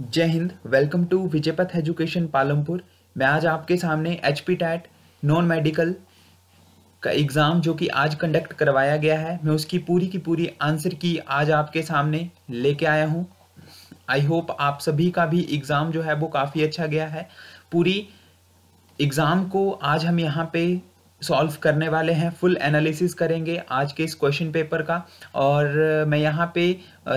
जय हिंद welcome to Vijaypath education Palampur मैं आज आपके सामने H P TET non medical का एग्ज़ाम जो कि आज कंडक्ट करवाया गया है मैं उसकी पूरी की पूरी आंसर की आज आपके सामने लेके आया हूँ आई होप आप सभी का भी एग्ज़ाम जो है वो काफ़ी अच्छा गया है पूरी एग्ज़ाम को आज हम यहाँ पे सॉल्व करने वाले हैं फुल एनालिसिस करेंगे आज के इस क्वेश्चन पेपर का और मैं यहाँ पे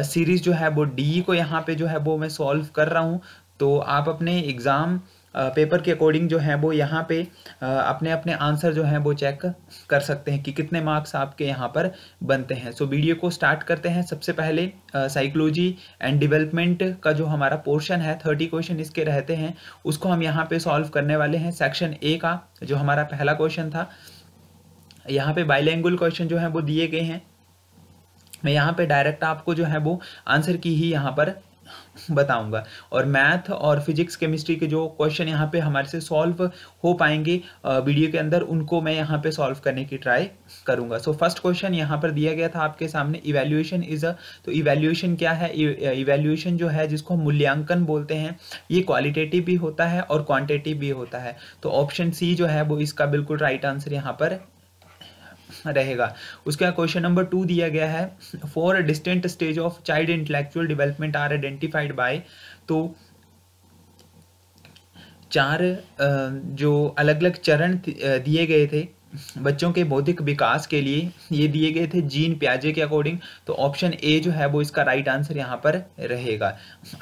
सीरीज़ जो है वो डी को यहाँ पे जो है वो मैं सॉल्व कर रहा हूँ तो आप अपने एग्ज़ाम पेपर के अकॉर्डिंग जो है वो यहाँ पे अपने अपने आंसर जो है वो चेक कर सकते हैं कि कितने मार्क्स आपके यहाँ पर बनते हैं सो वीडियो को स्टार्ट करते हैं सबसे पहले साइकोलॉजी एंड डेवलपमेंट का जो हमारा पोर्शन है थर्टी क्वेश्चन इसके रहते हैं उसको हम यहाँ पे सॉल्व करने वाले हैं सेक्शन ए का जो हमारा पहला क्वेश्चन था यहाँ पे बाइलैंगुअल क्वेश्चन जो है वो दिए गए हैं मैं यहाँ पे डायरेक्ट आपको जो है वो आंसर की ही यहाँ पर बताऊंगा और मैथ और फिजिक्स केमिस्ट्री के जो क्वेश्चन यहाँ पे हमारे से सॉल्व हो पाएंगे वीडियो के अंदर उनको मैं यहाँ पे सॉल्व करने की ट्राई करूंगा सो फर्स्ट क्वेश्चन यहाँ पर दिया गया था आपके सामने इवेल्युएशन इज अ तो इवेल्युएशन क्या है इवेल्युएशन e, जो है जिसको हम मूल्यांकन बोलते हैं ये क्वालिटेटिव भी होता है और क्वान्टिटिव भी होता है तो ऑप्शन सी जो है वो इसका बिल्कुल राइट आंसर यहाँ पर रहेगा उसके बाद क्वेश्चन नंबर टू दिया गया है four distant stage of child intellectual development are identified by तो चार जो अलग अलग चरण दिए गए थे बच्चों के बौद्धिक विकास के लिए ये दिए गए थे जीन प्याजे के अकॉर्डिंग तो ऑप्शन ए जो है वो इसका राइट आंसर यहाँ पर रहेगा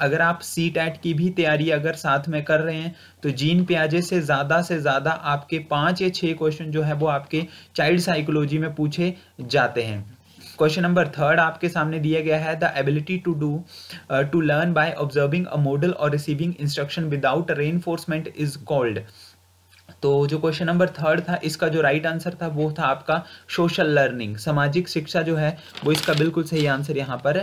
अगर आप सी टैट की भी तैयारी अगर साथ में कर रहे हैं तो जीन प्याजे से ज़्यादा से ज़्यादा आपके पाँच या छः क्वेश्चन जो है वो आपके चाइल्ड साइकोलॉजी में पूछे जाते हैं क्वेश्चन नंबर थर्ड आपके सामने दिया गया है the ability to do to learn by observing a model और receiving instruction without reinforcement is called तो जो क्वेश्चन नंबर थर्ड था इसका जो राइट आंसर था वो था आपका सोशल लर्निंग सामाजिक शिक्षा जो है वो इसका बिल्कुल सही आंसर यहाँ पर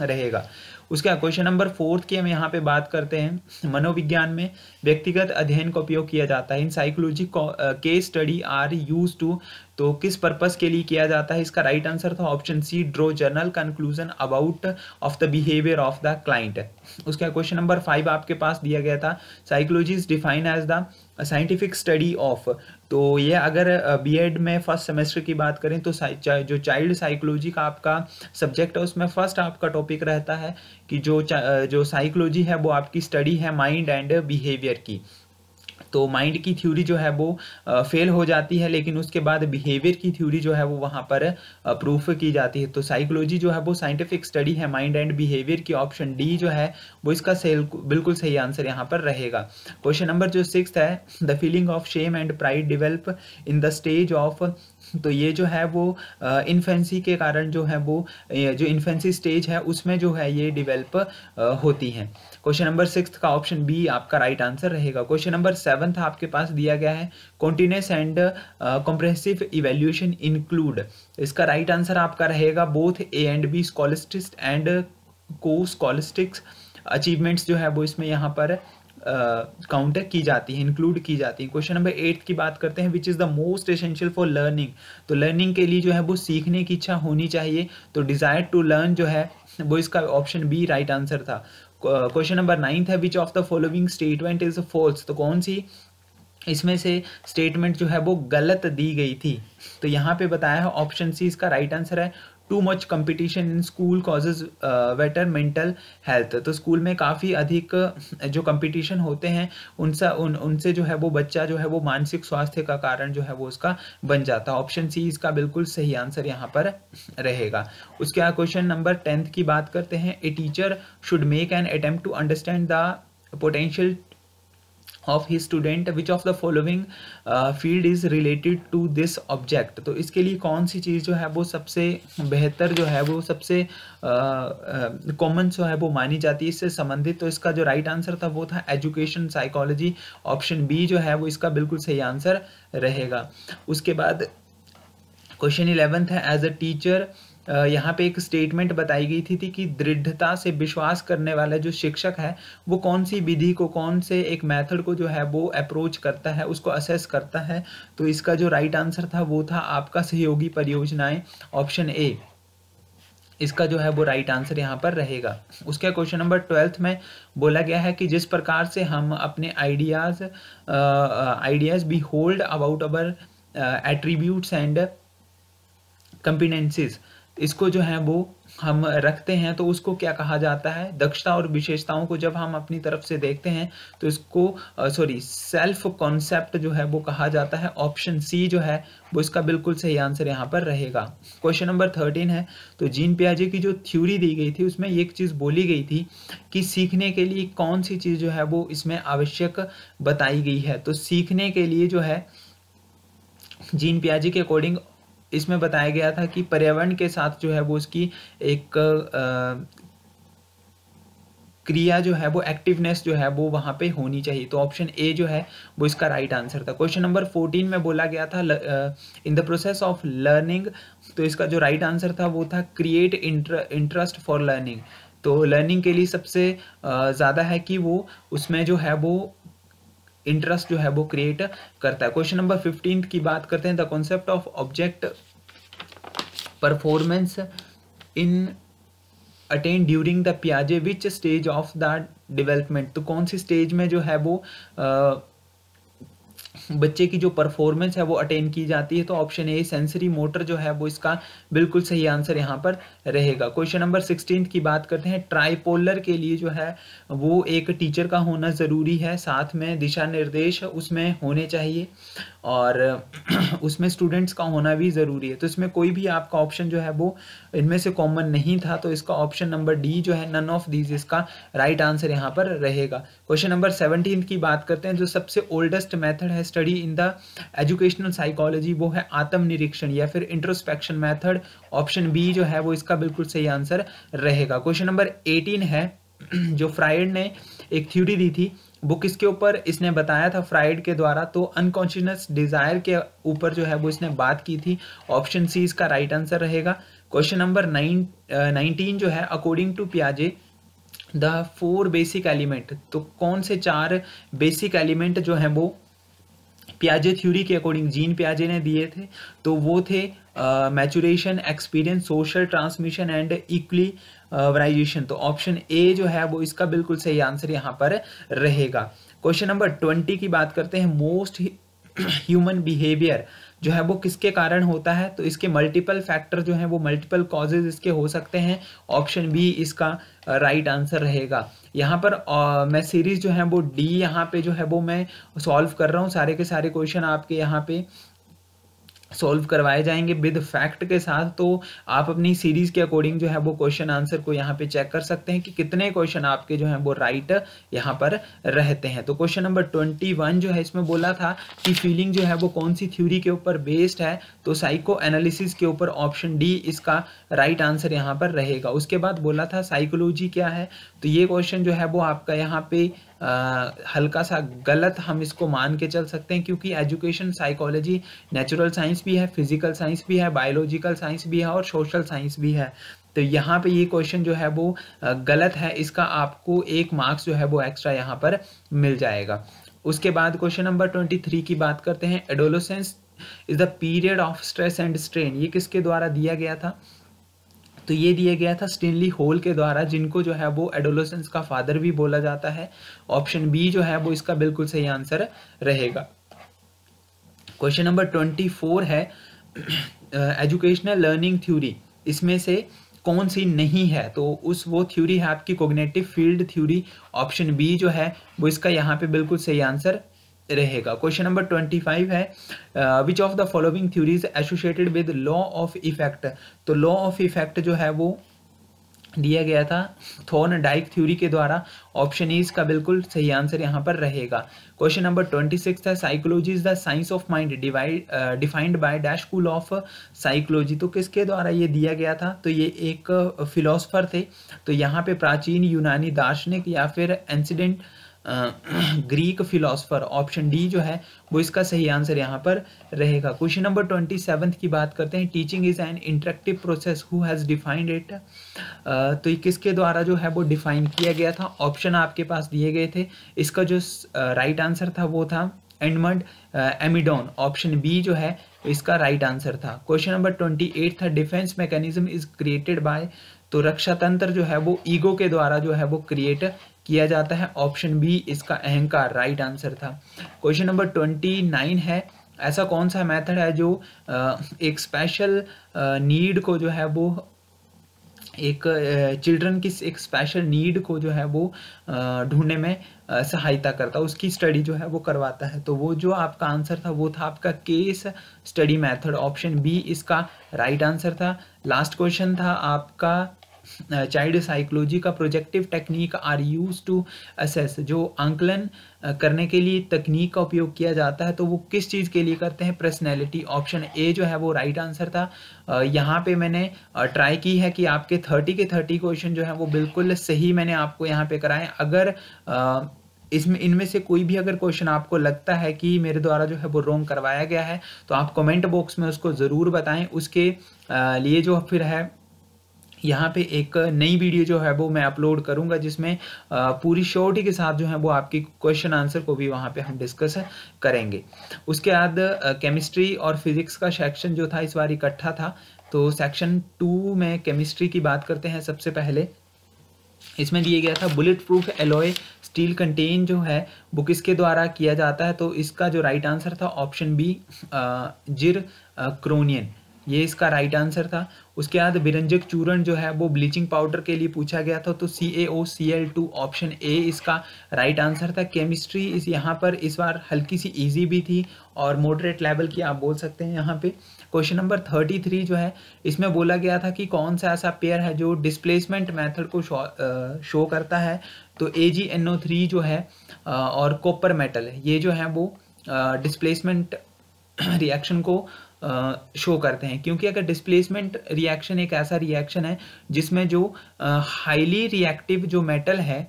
रहेगा उसके क्वेश्चन नंबर फोर्थ की हम यहाँ पे बात करते हैं मनोविज्ञान में व्यक्तिगत अध्ययन का उपयोग किया जाता है in psychology case study are use to तो किस पर्पज़ के लिए किया जाता है इसका राइट आंसर था option C draw general conclusion about of the behaviour of the client उसका क्वेश्चन नंबर फाइव आपके पास दिया गया था psychology is define as the scientific study of तो ये अगर बीएड में फर्स्ट सेमेस्टर की बात करें तो जो चाइल्ड साइकोलॉजी का आपका सब्जेक्ट है उसमें फर्स्ट आपका टॉपिक रहता है कि जो जो साइकोलॉजी है वो आपकी स्टडी है माइंड एंड बिहेवियर की तो माइंड की थ्योरी जो है वो फेल हो जाती है लेकिन उसके बाद बिहेवियर की थ्योरी जो है वो वहाँ पर प्रूफ की जाती है तो साइकोलॉजी जो है वो साइंटिफिक स्टडी है माइंड एंड बिहेवियर की ऑप्शन डी जो है वो इसका बिल्कुल सही आंसर यहाँ पर रहेगा क्वेश्चन नंबर जो सिक्स है the feeling of shame and pride develop in the stage of तो ये जो है वो इन्फेंसी के कारण जो है वो जो इन्फेंसी स्टेज है उसमें जो है ये डिवेल्प होती हैं क्वेश्चन नंबर सिक्स का ऑप्शन बी आपका राइट आंसर रहेगा क्वेश्चन नंबर सेवन आपके पास दिया गया है continuous and comprehensive evaluation include इसका राइट right आंसर आपका रहेगा both A and B scholastic and coscholastics achievements जो है वो इसमें यहाँ पर काउंटर uh, की जाती है इंक्लूड की जाती है क्वेश्चन नंबर एट की बात करते हैं which is the most essential for learning तो लर्निंग के लिए जो है वो सीखने की इच्छा होनी चाहिए तो डिज़ायर टू लर्न जो है वो इसका ऑप्शन बी राइट आंसर था क्वेश्चन नंबर नाइन्थ है which of the following statement is false तो कौन सी इसमें से स्टेटमेंट जो है वो गलत दी गई थी तो यहाँ पे बताया है ऑप्शन सी इसका राइट आंसर है too much competition in school causes better mental health तो स्कूल में काफ़ी अधिक uh, जो कंपटीशन होते हैं उनसे उन उनसे जो है वो बच्चा जो है वो मानसिक स्वास्थ्य का कारण जो है वो उसका बन जाता है ऑप्शन सी इसका बिल्कुल सही आंसर यहाँ पर रहेगा उसके बाद क्वेश्चन नंबर टेंथ की बात करते हैं a teacher should make an attempt to understand the potential of he student which of the following field is related to this object तो इसके लिए कौन सी चीज़ जो है वो सबसे बेहतर जो है वो सबसे कॉमन uh, uh, जो है वो मानी जाती है इससे संबंधित तो इसका जो राइट right आंसर था वो था एजुकेशन साइकोलॉजी ऑप्शन बी जो है वो इसका बिल्कुल सही आंसर रहेगा उसके बाद क्वेश्चन इलेवेंथ है एज अ टीचर यहाँ पे एक स्टेटमेंट बताई गई थी, थी कि दृढ़ता से विश्वास करने वाला जो शिक्षक है वो कौन सी विधि को कौन से एक मेथड को जो है वो अप्रोच करता है उसको असेस करता है तो इसका जो राइट आंसर था वो था आपका सहयोगी परियोजनाएं ऑप्शन ए इसका जो है वो राइट आंसर यहाँ पर रहेगा उसके क्वेश्चन नंबर ट्वेल्थ में बोला गया है कि जिस प्रकार से हम अपने ideas ideas we hold about our attributes and competencies इसको जो है वो हम रखते हैं तो उसको क्या कहा जाता है दक्षता और विशेषताओं को जब हम अपनी तरफ से देखते हैं तो इसको सॉरी सेल्फ कॉन्सेप्ट जो है वो कहा जाता है ऑप्शन सी जो है वो इसका बिल्कुल सही आंसर यहाँ पर रहेगा क्वेश्चन नंबर थर्टीन है तो जीन प्याजे की जो थ्योरी दी गई थी उसमें एक चीज़ बोली गई थी कि सीखने के लिए कौन सी चीज़ जो है वो इसमें आवश्यक बताई गई है तो सीखने के लिए जो है जीन प्याजी के अकॉर्डिंग इसमें बताया गया था कि पर्यावरण के साथ जो है वो उसकी एक आ, क्रिया जो है वो एक्टिवनेस जो है वो वहाँ पे होनी चाहिए तो ऑप्शन ए जो है वो इसका राइट right आंसर था क्वेश्चन नंबर फोर्टीन में बोला गया था in the process of learning तो इसका जो राइट right आंसर था वो था क्रिएट इंटरेस्ट फॉर लर्निंग तो लर्निंग के लिए सबसे ज़्यादा है कि वो उसमें जो है वो इंटरेस्ट जो है वो क्रिएट करता है क्वेश्चन नंबर फिफ्टीन की बात करते हैं the concept of object performance in attain during the प्याजे which stage of the development तो कौन सी स्टेज में जो है वो uh, बच्चे की जो परफॉर्मेंस है वो अटेन की जाती है तो ऑप्शन ए सेंसरी मोटर जो है वो इसका बिल्कुल सही आंसर यहाँ पर रहेगा क्वेश्चन नंबर सिक्सटीन की बात करते हैं ट्राईपोलर के लिए जो है वो एक टीचर का होना ज़रूरी है साथ में दिशा निर्देश उसमें होने चाहिए और उसमें स्टूडेंट्स का होना भी ज़रूरी है तो इसमें कोई भी आपका ऑप्शन जो है वो इनमें से कॉमन नहीं था तो इसका ऑप्शन नंबर डी जो है नन ऑफ दीज इसका राइट आंसर यहाँ पर रहेगा क्वेश्चन नंबर सेवनटीन की बात करते हैं जो सबसे ओल्डेस्ट मैथड है study in the educational psychology वो है आत्मनिरीक्षण या फिर इंट्रोस्पेक्शन मेथड ऑप्शन बी जो है वो इसका बिल्कुल सही आंसर रहेगा क्वेश्चन नंबर एटीन है जो फ्राइड ने एक थ्योरी दी थी वो किसके ऊपर इसने बताया था फ्राइड के द्वारा तो अनकॉन्शियस डिजायर के ऊपर जो है वो इसने बात की थी ऑप्शन सी इसका राइट आंसर रहेगा क्वेश्चन नंबर नाइनटीन जो है अकॉर्डिंग टू प्याजे द फोर बेसिक एलिमेंट तो कौन से चार बेसिक एलिमेंट जो है वो प्याजे थ्योरी के अकॉर्डिंग जीन प्याजे ने दिए थे तो वो थे maturation experience social transmission and equilibration तो ऑप्शन ए जो है वो इसका बिल्कुल सही आंसर यहाँ पर रहेगा क्वेश्चन नंबर ट्वेंटी की बात करते हैं मोस्ट ह्यूमन बिहेवियर जो है वो किसके कारण होता है तो इसके मल्टीपल फैक्टर जो हैं वो मल्टीपल कॉजेज इसके हो सकते हैं ऑप्शन बी इसका राइट आंसर रहेगा यहाँ पर आ, मैं सीरीज जो है वो डी यहाँ पे जो है वो मैं सॉल्व कर रहा हूँ सारे के सारे क्वेश्चन आपके यहाँ पे सॉल्व करवाए जाएंगे विद फैक्ट के साथ तो आप अपनी सीरीज के अकॉर्डिंग जो है वो क्वेश्चन आंसर को यहाँ पे चेक कर सकते हैं कि कितने क्वेश्चन आपके जो है वो राइट यहाँ पर रहते हैं तो क्वेश्चन नंबर ट्वेंटी वन जो है इसमें बोला था कि फीलिंग जो है वो कौन सी थ्योरी के ऊपर बेस्ड है तो साइको एनालिसिस के ऊपर ऑप्शन डी इसका राइट आंसर यहाँ पर रहेगा उसके बाद बोला था साइकोलॉजी क्या है तो ये क्वेश्चन जो है वो आपका यहाँ पे आ, हल्का सा गलत हम इसको मान के चल सकते हैं क्योंकि एजुकेशन साइकोलॉजी नेचुरल साइंस भी है फिजिकल साइंस भी है बायोलॉजिकल साइंस भी है और सोशल साइंस भी है तो यहाँ पे ये क्वेश्चन जो है वो गलत है इसका आपको एक मार्क्स जो है वो एक्स्ट्रा यहाँ पर मिल जाएगा उसके बाद क्वेश्चन नंबर ट्वेंटी थ्री की बात करते हैं adolescence is the period of stress and strain ये किसके द्वारा दिया गया था तो ये दिया गया था स्टेनली होल के द्वारा जिनको जो है वो एडोलोसेंस का फादर भी बोला जाता है ऑप्शन बी जो है वो इसका बिल्कुल सही आंसर रहेगा क्वेश्चन नंबर ट्वेंटी फोर है एजुकेशनल लर्निंग थ्योरी इसमें से कौन सी नहीं है तो उस वो थ्योरी है आपकी cognitive field theory option B जो है वो इसका यहाँ पे बिल्कुल सही आंसर रहेगा क्वेश्चन नंबर ट्वेंटी फाइव है which of the following theories associated with law of effect तो लॉ ऑफ इफेक्ट जो है वो दिया गया था थोन डाइक थ्योरी के द्वारा ऑप्शन ई इसका बिल्कुल सही आंसर यहाँ पर रहेगा क्वेश्चन नंबर ट्वेंटी सिक्स है psychology is the science of mind divide defined by dash school of psychology तो किसके द्वारा ये दिया गया था तो ये एक फिलोसफर थे तो यहाँ पे प्राचीन यूनानी दार्शनिक या फिर incident Greek philosopher option D जो है वो इसका सही आंसर यहाँ पर रहेगा क्वेश्चन नंबर ट्वेंटी सेवन की बात करते हैं teaching is an interactive process who has defined it तो ये किसके द्वारा जो है वो डिफाइन किया गया था ऑप्शन आपके पास दिए गए थे इसका जो राइट आंसर था वो था एंडमंड एमिडोन ऑप्शन बी जो है इसका राइट आंसर था क्वेश्चन नंबर ट्वेंटी एट था defence mechanism is created by तो रक्षा तंत्र जो है वो ईगो के द्वारा जो है वो क्रिएट किया जाता है ऑप्शन बी इसका अहंकार राइट आंसर था क्वेश्चन नंबर ट्वेंटी नाइन है ऐसा कौन सा मेथड है जो एक स्पेशल नीड को जो है वो एक चिल्ड्रन की एक स्पेशल नीड को जो है वो ढूंढने में सहायता करता है उसकी स्टडी जो है वो करवाता है तो वो जो आपका आंसर था वो था आपका case study method option B इसका राइट आंसर था लास्ट क्वेश्चन था आपका चाइल्ड साइकोलॉजी का projective technique are use to assess जो आंकलन करने के लिए तकनीक का उपयोग किया जाता है तो वो किस चीज़ के लिए करते हैं पर्सनैलिटी ऑप्शन ए जो है वो राइट आंसर था यहाँ पे मैंने ट्राई की है कि आपके थर्टी के थर्टी क्वेश्चन जो है वो बिल्कुल सही मैंने आपको यहाँ पे कराएं अगर इसमें इनमें से कोई भी अगर क्वेश्चन आपको लगता है कि मेरे द्वारा जो है वो रोंग करवाया गया है तो आप कमेंट बॉक्स में उसको ज़रूर बताएं उसके लिए जो फिर है यहाँ पे एक नई वीडियो जो है वो मैं अपलोड करूँगा जिसमें पूरी श्योरिटी के साथ जो है वो आपकी क्वेश्चन आंसर को भी वहाँ पे हम डिस्कस करेंगे उसके बाद केमिस्ट्री और फिजिक्स का सेक्शन जो था इस बार इकट्ठा था तो सेक्शन टू में केमिस्ट्री की बात करते हैं सबसे पहले इसमें दिया गया था bullet proof alloy steel contain जो है वो किसके द्वारा किया जाता है तो इसका जो राइट आंसर था ऑप्शन बी जिर क्रोनियन ये इसका राइट आंसर था उसके बाद विरंजक चूरण जो है वो ब्लीचिंग पाउडर के लिए पूछा गया था तो C A O C L two option A इसका राइट आंसर था केमिस्ट्री इस यहाँ पर इस बार हल्की सी ईजी भी थी और मॉडरेट लेवल की आप बोल सकते हैं यहाँ पे क्वेश्चन नंबर थर्टी थ्री जो है इसमें बोला गया था कि कौन सा ऐसा पेयर है जो डिस्प्लेसमेंट मेथड को शो, आ, शो करता है तो ए जी एन ओ थ्री जो है आ, और कॉपर मेटल ये जो है वो डिस्प्लेसमेंट रिएक्शन को शो करते हैं क्योंकि अगर डिस्प्लेसमेंट रिएक्शन एक ऐसा रिएक्शन है जिसमें जो हाईली रिएक्टिव जो मेटल है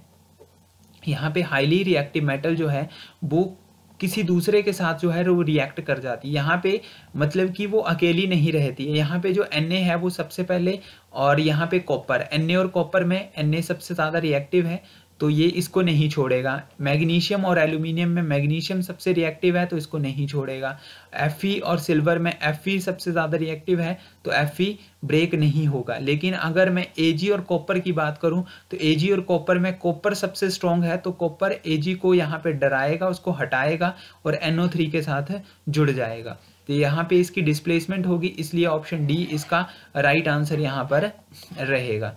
यहाँ पे हाईली रिएक्टिव मेटल जो है वो किसी दूसरे के साथ जो है वो रिएक्ट कर जाती है यहाँ पे मतलब कि वो अकेली नहीं रहती है यहाँ पे जो एन है वो सबसे पहले और यहाँ पे कॉपर एन और कॉपर में एन सबसे ज़्यादा रिएक्टिव है तो ये इसको नहीं छोड़ेगा मैग्नीशियम और एल्यूमिनियम में मैग्नीशियम सबसे रिएक्टिव है तो इसको नहीं छोड़ेगा एफ और सिल्वर में एफ सबसे ज़्यादा रिएक्टिव है तो एफ ब्रेक नहीं होगा लेकिन अगर मैं एजी और कॉपर की बात करूं तो एजी और कॉपर में कॉपर सबसे स्ट्रॉन्ग है तो कॉपर एजी को यहाँ पे डराएगा उसको हटाएगा और थ्री के साथ जुड़ जाएगा तो यहाँ पे इसकी डिस्प्लेसमेंट होगी इसलिए ऑप्शन डी इसका राइट आंसर यहाँ पर रहेगा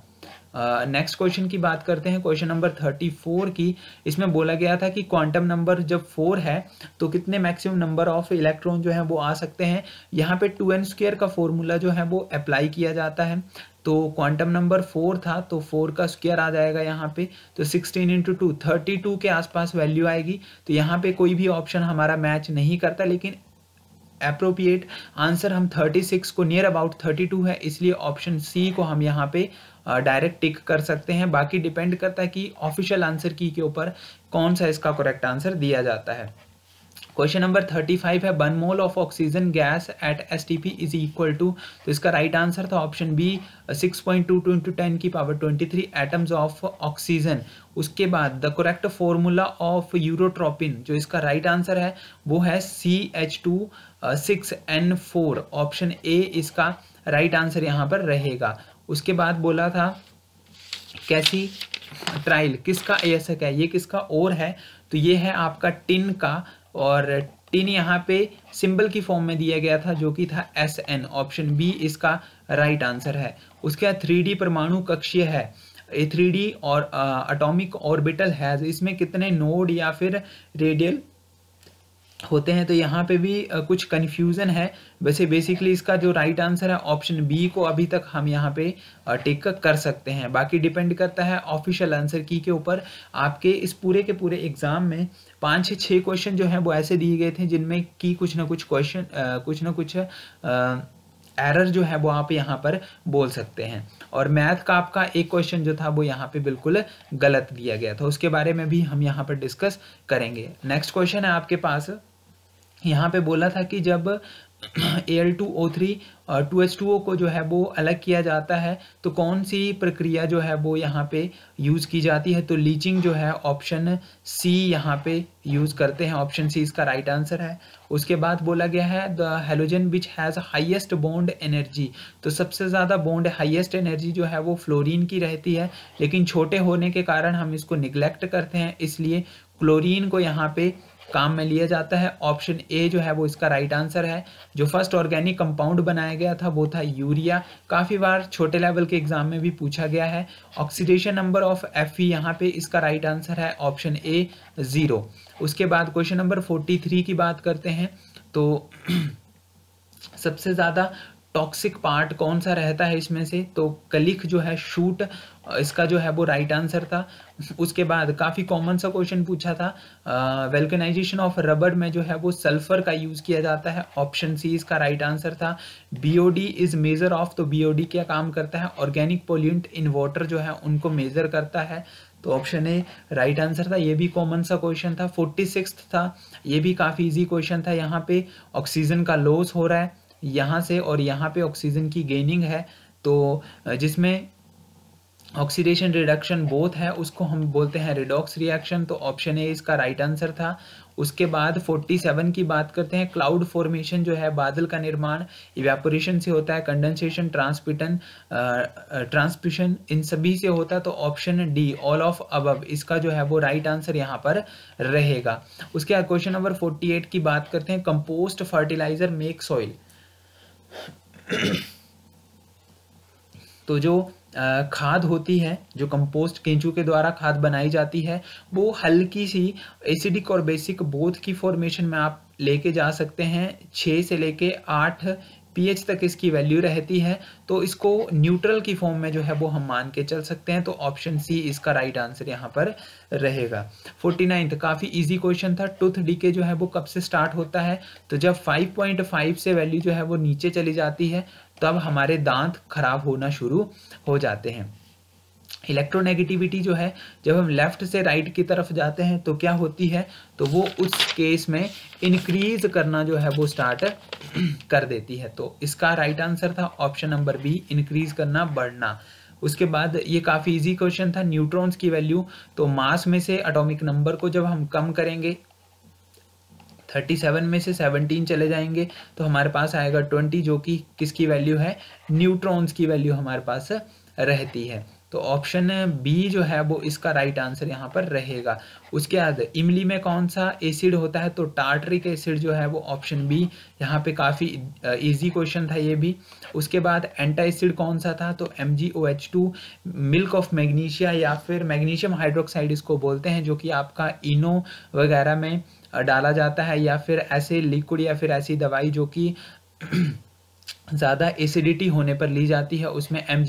नेक्स्ट uh, क्वेश्चन की बात करते हैं क्वेश्चन नंबर थर्टी फोर की इसमें बोला गया था कि क्वांटम नंबर जब फोर है तो कितने मैक्सिमम नंबर ऑफ इलेक्ट्रॉन जो है वो आ सकते हैं यहाँ पे टू एन स्क्वेयर का फॉर्मूला जो है वो अप्लाई किया जाता है तो क्वांटम नंबर फोर था तो फोर का स्क्वायर आ जाएगा यहाँ पे तो sixteen into two thirty two के आसपास वैल्यू आएगी तो यहाँ पे कोई भी ऑप्शन हमारा मैच नहीं करता लेकिन अप्रोप्रिएट आंसर हम 36 को नियर अबाउट 32 है इसलिए ऑप्शन सी को हम यहाँ पे डायरेक्ट टिक कर सकते हैं बाकी डिपेंड करता है कि ऑफिशियल आंसर की के ऊपर कौन सा इसका करेक्ट आंसर दिया जाता है क्वेश्चन नंबर थर्टी फाइव है one mole of oxygen gas at S T P is equal to तो इसका राइट right आंसर था option B six point two two into ten की power twenty three atoms of oxygen उसके बाद the correct formula of urotropin जो इसका right right answer है वो है C H two six N four option A इसका राइट right आंसर यहाँ पर रहेगा उसके बाद बोला था कैसी ट्राइल किसका अयस्क है ये किसका और है तो ये है आपका टिन का और टिन यहाँ पे सिंबल की फॉर्म में दिया गया था जो कि था एस एन ऑप्शन बी इसका राइट आंसर है उसके बाद थ्री डी परमाणु कक्षीय है ए थ्री डी और अटोमिक ऑर्बिटल है इसमें कितने नोड या फिर रेडियल होते हैं तो यहाँ पे भी कुछ कन्फ्यूज़न है वैसे बेसिकली इसका जो राइट आंसर है ऑप्शन बी को अभी तक हम यहाँ पे टेक कर सकते हैं बाकी डिपेंड करता है ऑफिशियल आंसर की के ऊपर आपके इस पूरे के पूरे एग्ज़ाम में पाँच छः क्वेश्चन जो हैं वो ऐसे दिए गए थे जिनमें की कुछ ना कुछ क्वेश्चन कुछ ना कुछ एरर जो है वो आप यहाँ पर बोल सकते हैं और मैथ का आपका एक क्वेश्चन जो था वो यहाँ पे बिल्कुल गलत दिया गया था उसके बारे में भी हम यहाँ पर डिस्कस करेंगे नेक्स्ट क्वेश्चन है आपके पास यहाँ पे बोला था कि जब एल टू ओ थ्री और टू एस टू ओ को जो है वो अलग किया जाता है तो कौन सी प्रक्रिया जो है वो यहाँ पे यूज़ की जाती है तो लीचिंग जो है ऑप्शन सी यहाँ पे यूज़ करते हैं ऑप्शन सी इसका राइट आंसर है उसके बाद बोला गया है the halogen which has highest bond energy तो सबसे ज़्यादा बॉन्ड हाइएस्ट एनर्जी जो है वो फ्लोरिन की रहती है लेकिन छोटे होने के कारण हम इसको निग्लेक्ट करते हैं इसलिए क्लोरीन को यहाँ पे काम में लिया जाता है ऑप्शन ए जो है वो इसका राइट आंसर है जो फर्स्ट ऑर्गेनिक कंपाउंड बनाया गया था वो था यूरिया काफ़ी बार छोटे लेवल के एग्जाम में भी पूछा गया है oxidation number of F E यहाँ पे इसका राइट आंसर है ऑप्शन ए ज़ीरो उसके बाद क्वेश्चन नंबर फोर्टी थ्री की बात करते हैं तो सबसे ज़्यादा टॉक्सिक पार्ट कौन सा रहता है इसमें से तो कलिख जो है शूट इसका जो है वो राइट आंसर था उसके बाद काफ़ी कॉमन सा क्वेश्चन पूछा था वेल्कनाइजेशन ऑफ रबर में जो है वो सल्फर का यूज़ किया जाता है ऑप्शन सी इसका राइट आंसर था बीओडी इज मेजर ऑफ तो बीओडी क्या काम करता है ऑर्गेनिक पोल्यूंट इन वाटर जो है उनको मेजर करता है तो ऑप्शन ए राइट आंसर था ये भी कॉमन सा क्वेश्चन था फोर्टी था ये भी काफ़ी इजी क्वेश्चन था यहाँ पे ऑक्सीजन का लॉस हो रहा है यहाँ से और यहाँ पे ऑक्सीजन की गेनिंग है तो जिसमें ऑक्सीडेशन रिडक्शन बोथ है उसको हम बोलते हैं रिडॉक्स रिएक्शन तो ऑप्शन ए इसका राइट आंसर था उसके बाद 47 की बात करते हैं क्लाउड फॉर्मेशन जो है बादल का निर्माण इवेपोरेशन से होता है कंडेंसेशन ट्रांसपिटन ट्रांसपिशन इन सभी से होता है तो option D all of above इसका जो है वो राइट आंसर यहाँ पर रहेगा उसके बाद क्वेश्चन नंबर 48 की बात करते हैं कंपोस्ट फर्टिलाइजर मेक सॉइल तो जो खाद होती है जो कंपोस्ट केंचू के द्वारा खाद बनाई जाती है वो हल्की सी एसिडिक और बेसिक बोध की फॉर्मेशन में आप लेके जा सकते हैं छः से लेके आठ पीएच तक इसकी वैल्यू रहती है तो इसको न्यूट्रल की फॉर्म में जो है वो हम मान के चल सकते हैं तो ऑप्शन सी इसका राइट आंसर यहाँ पर रहेगा फोर्टी नाइन्थ काफ़ी इजी क्वेश्चन था टूथ डीके जो है वो कब से स्टार्ट होता है तो जब 5.5 से वैल्यू जो है वो नीचे चली जाती है तब हमारे दांत खराब होना शुरू हो जाते हैं इलेक्ट्रोनेगेटिविटी जो है जब हम लेफ्ट से राइट की तरफ जाते हैं तो क्या होती है तो वो उस केस में इंक्रीज करना जो है वो स्टार्ट कर देती है तो इसका राइट आंसर था ऑप्शन नंबर बी इंक्रीज करना बढ़ना उसके बाद ये काफ़ी इजी क्वेश्चन था न्यूट्रॉन्स की वैल्यू तो मास में से अटोमिक नंबर को जब हम कम करेंगे 37 में से 17 चले जाएंगे तो हमारे पास आएगा 20 जो कि किसकी वैल्यू है न्यूट्रॉन्स की वैल्यू हमारे पास रहती है तो ऑप्शन बी जो है वो इसका राइट आंसर यहाँ पर रहेगा उसके बाद इमली में कौन सा एसिड होता है तो टार्टरिक एसिड जो है वो ऑप्शन बी यहाँ पे काफ़ी इजी क्वेश्चन था ये भी उसके बाद एसिड कौन सा था तो एम मिल्क ऑफ मैग्नीशिया या फिर मैग्नीशियम हाइड्रोक्साइड इसको बोलते हैं जो कि आपका इनो वगैरह में डाला जाता है या फिर ऐसे लिक्विड या फिर ऐसी दवाई जो कि ज़्यादा एसिडिटी होने पर ली जाती है उसमें एम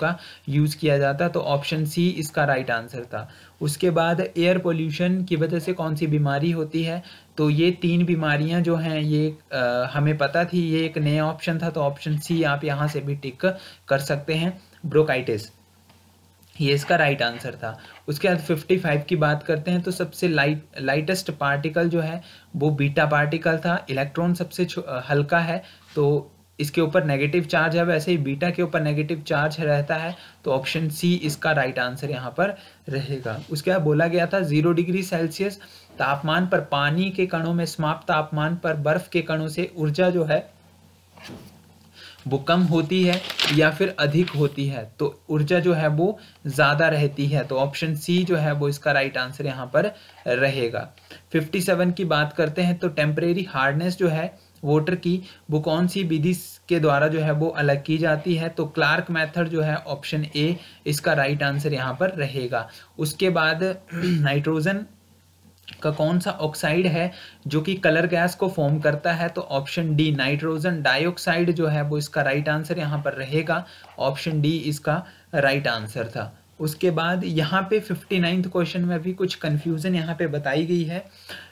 का यूज़ किया जाता है तो ऑप्शन सी इसका राइट आंसर था उसके बाद एयर पोल्यूशन की वजह से कौन सी बीमारी होती है तो ये तीन बीमारियां जो हैं ये आ, हमें पता थी ये एक नया ऑप्शन था तो ऑप्शन सी आप यहाँ से भी टिक कर सकते हैं ब्रोकाइटिस ये इसका राइट आंसर था उसके बाद 55 की बात करते हैं तो सबसे लाइट लाइटेस्ट पार्टिकल जो है वो बीटा पार्टिकल था इलेक्ट्रॉन सबसे हल्का है तो इसके ऊपर नेगेटिव चार्ज है वैसे ही बीटा के ऊपर नेगेटिव चार्ज रहता है तो ऑप्शन सी इसका राइट आंसर यहाँ पर रहेगा उसके बाद बोला गया था जीरो डिग्री सेल्सियस तापमान पर पानी के कणों में समाप्त तापमान पर बर्फ के कणों से ऊर्जा जो है वो कम होती है या फिर अधिक होती है तो ऊर्जा जो है वो ज़्यादा रहती है तो ऑप्शन सी जो है वो इसका राइट आंसर यहाँ पर रहेगा 57 की बात करते हैं तो टेम्परेरी हार्डनेस जो है वोटर की वो कौन सी विधि के द्वारा जो है वो अलग की जाती है तो क्लार्क मेथड जो है ऑप्शन ए इसका राइट आंसर यहाँ पर रहेगा उसके बाद नाइट्रोजन का कौन सा ऑक्साइड है जो कि कलर गैस को फॉर्म करता है तो ऑप्शन डी नाइट्रोजन डाइऑक्साइड जो है वो इसका राइट आंसर यहाँ पर रहेगा ऑप्शन डी इसका राइट आंसर था उसके बाद यहाँ पे फिफ्टी नाइन्थ क्वेश्चन में भी कुछ कन्फ्यूज़न यहाँ पे बताई गई है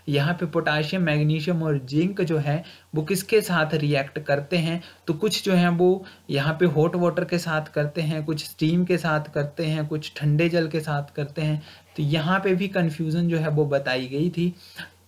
यहाँ पे पोटाशियम मैग्नीशियम और जिंक जो है वो किसके साथ रिएक्ट करते हैं तो कुछ जो है वो यहाँ पे हॉट वाटर के साथ करते हैं कुछ स्टीम के साथ करते हैं कुछ ठंडे जल के साथ करते हैं तो यहाँ पे भी कन्फ्यूज़न जो है वो बताई गई थी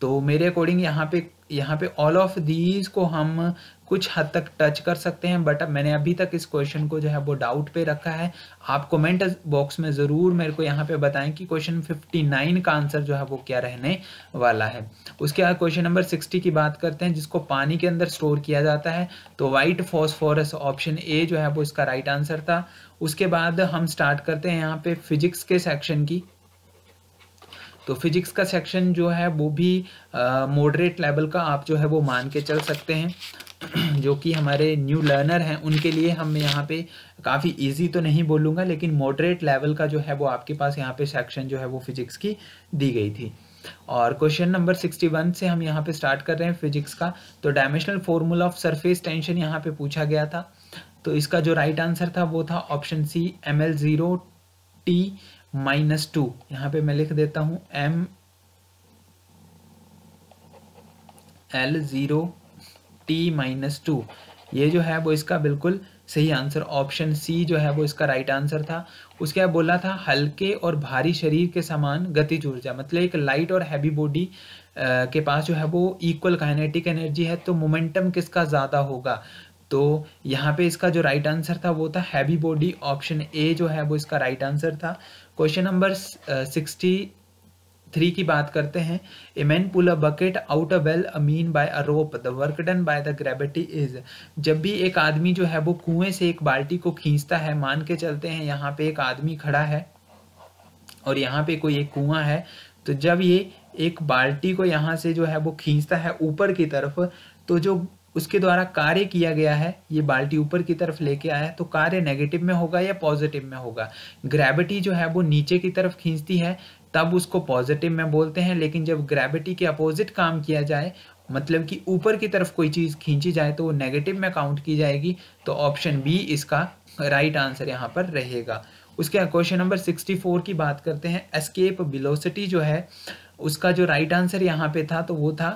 तो मेरे अकॉर्डिंग यहाँ पे यहाँ पे ऑल ऑफ दीज को हम कुछ हद तक टच कर सकते हैं बट मैंने अभी तक इस क्वेश्चन को जो है वो डाउट पे रखा है आप कमेंट बॉक्स में ज़रूर मेरे को यहाँ पे बताएं कि क्वेश्चन 59 का आंसर जो है वो क्या रहने वाला है उसके बाद क्वेश्चन नंबर 60 की बात करते हैं जिसको पानी के अंदर स्टोर किया जाता है तो वाइट फॉस्फोरस ऑप्शन ए जो है वो इसका राइट आंसर था उसके बाद हम स्टार्ट करते हैं यहाँ पे फिजिक्स के सेक्शन की तो फिजिक्स का सेक्शन जो है वो भी मॉडरेट लेवल का आप जो है वो मान के चल सकते हैं जो कि हमारे न्यू लर्नर हैं उनके लिए हम यहाँ पे काफ़ी इजी तो नहीं बोलूँगा लेकिन मॉडरेट लेवल का जो है वो आपके पास यहाँ पे सेक्शन जो है वो फिजिक्स की दी गई थी और क्वेश्चन नंबर 61 से हम यहाँ पे स्टार्ट कर रहे हैं फिजिक्स का तो dimensional formula of surface tension यहाँ पे पूछा गया था तो इसका जो राइट right आंसर था वो था option C M L zero T minus two यहाँ पे मैं लिख देता हूं M L zero T minus two ये जो है वो इसका बिल्कुल सही आंसर ऑप्शन सी जो है वो इसका राइट आंसर था उसके बाद बोला था हल्के और भारी शरीर के समान गतिज ऊर्जा मतलब एक लाइट और हैवी बॉडी के पास जो है वो इक्वल काइनेटिक एनर्जी है तो मोमेंटम किसका ज़्यादा होगा तो यहाँ पे इसका जो राइट आंसर था वो था हैवी बॉडी ऑप्शन ए जो है वो इसका राइट आंसर था क्वेश्चन नंबर सिक्सटी थ्री की बात करते हैं a man pull a bucket out a well a mean by a rope the work done by the gravity is जब भी एक आदमी जो है वो कुएं से एक बाल्टी को खींचता है मान के चलते हैं यहाँ पे एक आदमी खड़ा है और यहाँ पे कोई एक कुआं है तो जब ये एक बाल्टी को यहाँ से जो है वो खींचता है ऊपर की तरफ तो जो उसके द्वारा कार्य किया गया है ये बाल्टी ऊपर की तरफ लेके आया है तो कार्य नेगेटिव में होगा या पॉजिटिव में होगा ग्रेविटी जो है वो नीचे की तरफ खींचती है तब उसको पॉजिटिव में बोलते हैं लेकिन जब ग्रेविटी के अपोजिट काम किया जाए मतलब कि ऊपर की तरफ कोई चीज़ खींची जाए तो वो नेगेटिव में काउंट की जाएगी तो ऑप्शन बी इसका राइट आंसर यहाँ पर रहेगा उसके क्वेश्चन नंबर सिक्सटी फोर की बात करते हैं एस्केप बिलोसिटी जो है उसका जो राइट आंसर यहाँ पे था तो वो था